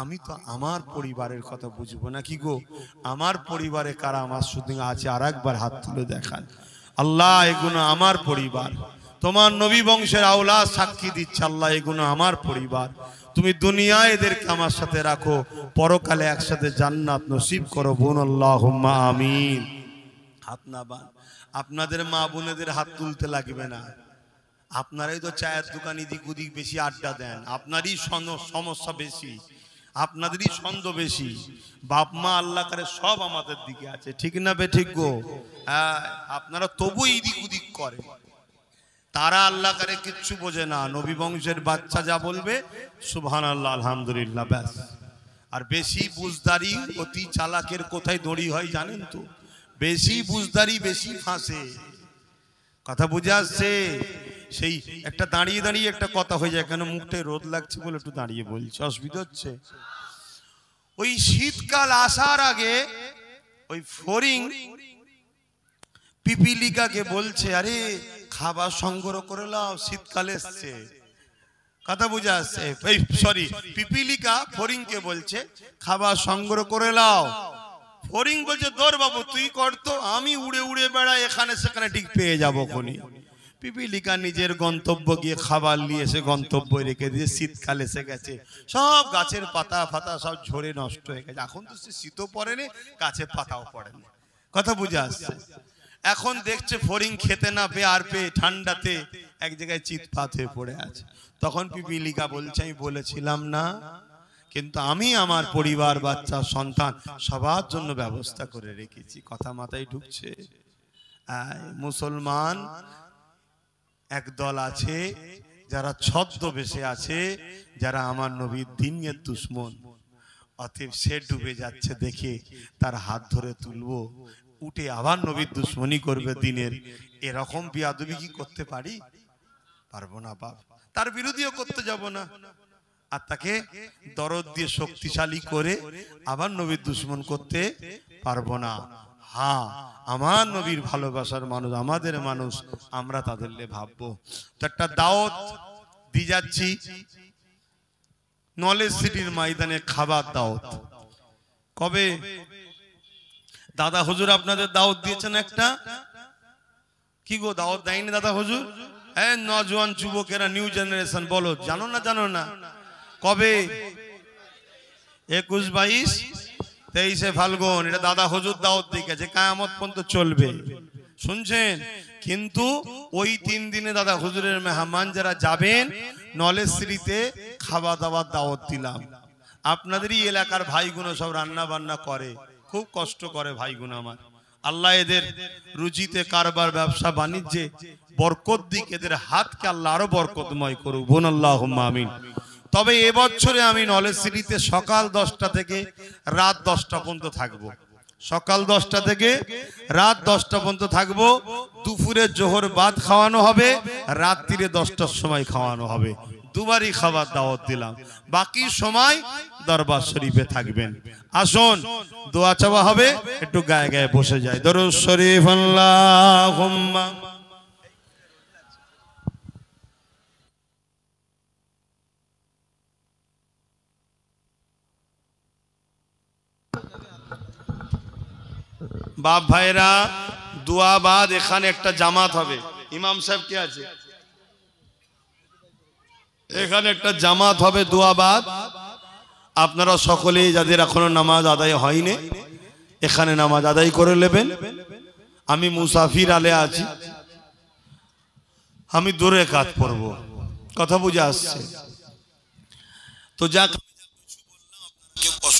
আমি তো আমার পরিবারের কথা বুঝবো না কি গো আমার পরিবারে কারা আমার শুধু আছে আর একবার হাত তুলে দেখান আল্লাহ এগুলো আমার পরিবার তোমার নবী বংশের আওলা সাক্ষী দিচ্ছে আল্লাহ এগুলো আমার পরিবার তুমি দুনিয়া এদেরকে আমার সাথে রাখো পরকালে একসাথে জান্নাত নসিব করো বোন আল্লাহ আমিন হাত না বান আপনাদের মা বোনেদের হাত তুলতে লাগবে না আপনারাই তো চায়ের দোকান এদিক ওদিক বেশি আড্ডা দেন আপনারই সমস্যা বেশি আপনাদেরই ছন্দ বেশি বাপ মা আল্লাহ করে সব আমাদের দিকে আছে ঠিক না বে ঠিক গো হ্যাঁ আপনারা তবু এদিক ওদিক করে তারা আল্লাহ করে কিচ্ছু বোঝে না নবী বংশের বাচ্চা যা বলবে সুবহান আল্লাহ আলহামদুলিল্লাহ ব্যাস আর বেশি বুঝদারি অতি চালাকের কোথায় দড়ি হয় জানেন তো বেশি বুঝদারি বেশি ফাঁসে কথা বুঝে আসছে সেই একটা দাঁড়িয়ে দাঁড়িয়ে একটা কথা হয়ে যায় কেন মুখটায় রোদ লাগছে বলে একটু দাঁড়িয়ে বলছে অসুবিধা হচ্ছে ওই শীতকাল আসার আগে ওই ফরিং পিপিলিকাকে বলছে আরে খাবার সংগ্রহ করে লাও শীতকাল এসছে কথা বোঝা আসছে এই সরি পিপিলিকা ফরিংকে বলছে খাবার সংগ্রহ করে লাও ফরিং বলছে দর বাবু তুই করতো আমি উড়ে উড়ে বেড়া এখানে সেখানে ঠিক পেয়ে যাবো খনি পিপিলিকা নিজের গন্তব্য গিয়ে খাবার নিয়ে এসে গন্তব্য রেখে দিয়ে শীতকাল এসে গেছে সব গাছের পাতা ফাতা সব ঝরে নষ্ট হয়ে গেছে এখন তো সে শীতও পড়েনি গাছের পাতাও পড়েনি কথা বুঝে আসছে এখন দেখছে ফরিং খেতে না পেয়ে আর পেয়ে ঠান্ডাতে এক জায়গায় চিৎপাত হয়ে পড়ে আছে তখন পিপিলিকা বলছে আমি বলেছিলাম না কিন্তু আমি আমার পরিবার বাচ্চা সন্তান সবার জন্য ব্যবস্থা করে রেখেছি কথা মাথায় ঢুকছে মুসলমান একদল আছে যারা ছদ্মবেশে আছে যারা আমার নবীর দিনের দুশ্মন অতএব সে ডুবে যাচ্ছে দেখে তার হাত ধরে তুলবো উঠে আবার নবীর দুশ্মনী করবে দিনের এরকম বিয়াদবি কি করতে পারি পারবো না বাপ তার বিরোধীও করতে যাব না আর তাকে দরদ দিয়ে শক্তিশালী করে আবার নবীর দুশ্মন করতে পারবো না হা হ্যাঁ, আমার নবীর ভালোবাসার মানুষ আমাদের মানুষ আমরা নিয়ে ভাববো তো একটা দাওয়াত দিয়ে যাচ্ছি নলেজ সিটির ময়দানে খাবার দাওয়াত কবে দাদা হুজুর আপনাদের দাওয়াত দিয়েছেন একটা কি গো দাওয়াত দেয়নি দাদা হুজুর হ্যাঁ নজওয়ান যুবকেরা নিউ জেনারেশন বলো জানো না জানো না কবে একুশ বাইশ তেইশে ফাল্গুন এটা দাদা হজুর দাওয়াত দিকে যে কায়ামত পর্যন্ত চলবে শুনছেন কিন্তু ওই তিন দিনে দাদা হজুরের মেহমান যারা যাবেন নলেজ শ্রীতে খাওয়া দাওয়ার দাওয়াত দিলাম আপনাদেরই এলাকার ভাইগুলো সব রান্না বান্না করে খুব কষ্ট করে ভাইগুলো আমার আল্লাহ এদের রুজিতে কারবার ব্যবসা বাণিজ্যে বরকত দিক এদের হাতকে আল্লাহ আরো বরকতময় করুক বোন আল্লাহ আমিন তবে এবছরে আমি নলেজ সিটিতে সকাল দশটা থেকে রাত দশটা পর্যন্ত থাকবো সকাল দশটা থেকে রাত দশটা পর্যন্ত থাকবো দুপুরে জোহর বাদ খাওয়ানো হবে রাত্রিরে দশটার সময় খাওয়ানো হবে দুবারই খাবার দাওয়াত দিলাম বাকি সময় দরবার শরীফে থাকবেন আসুন দোয়া চাওয়া হবে একটু গায়ে গায়ে বসে যায় দরুদ শরীফ আল্লাহ বাপ ভাইরা দুয়াবাদ এখানে একটা জামাত হবে ইমাম সাহেব কে আছে এখানে একটা জামাত হবে দুয়াবাদ আপনারা সকলেই যাদের এখনো নামাজ আদায় হয়নি এখানে নামাজ আদায় করে নেবেন আমি মুসাফির আলে আছি আমি দূরে কাজ করব কথা বুঝে আসছে তো যা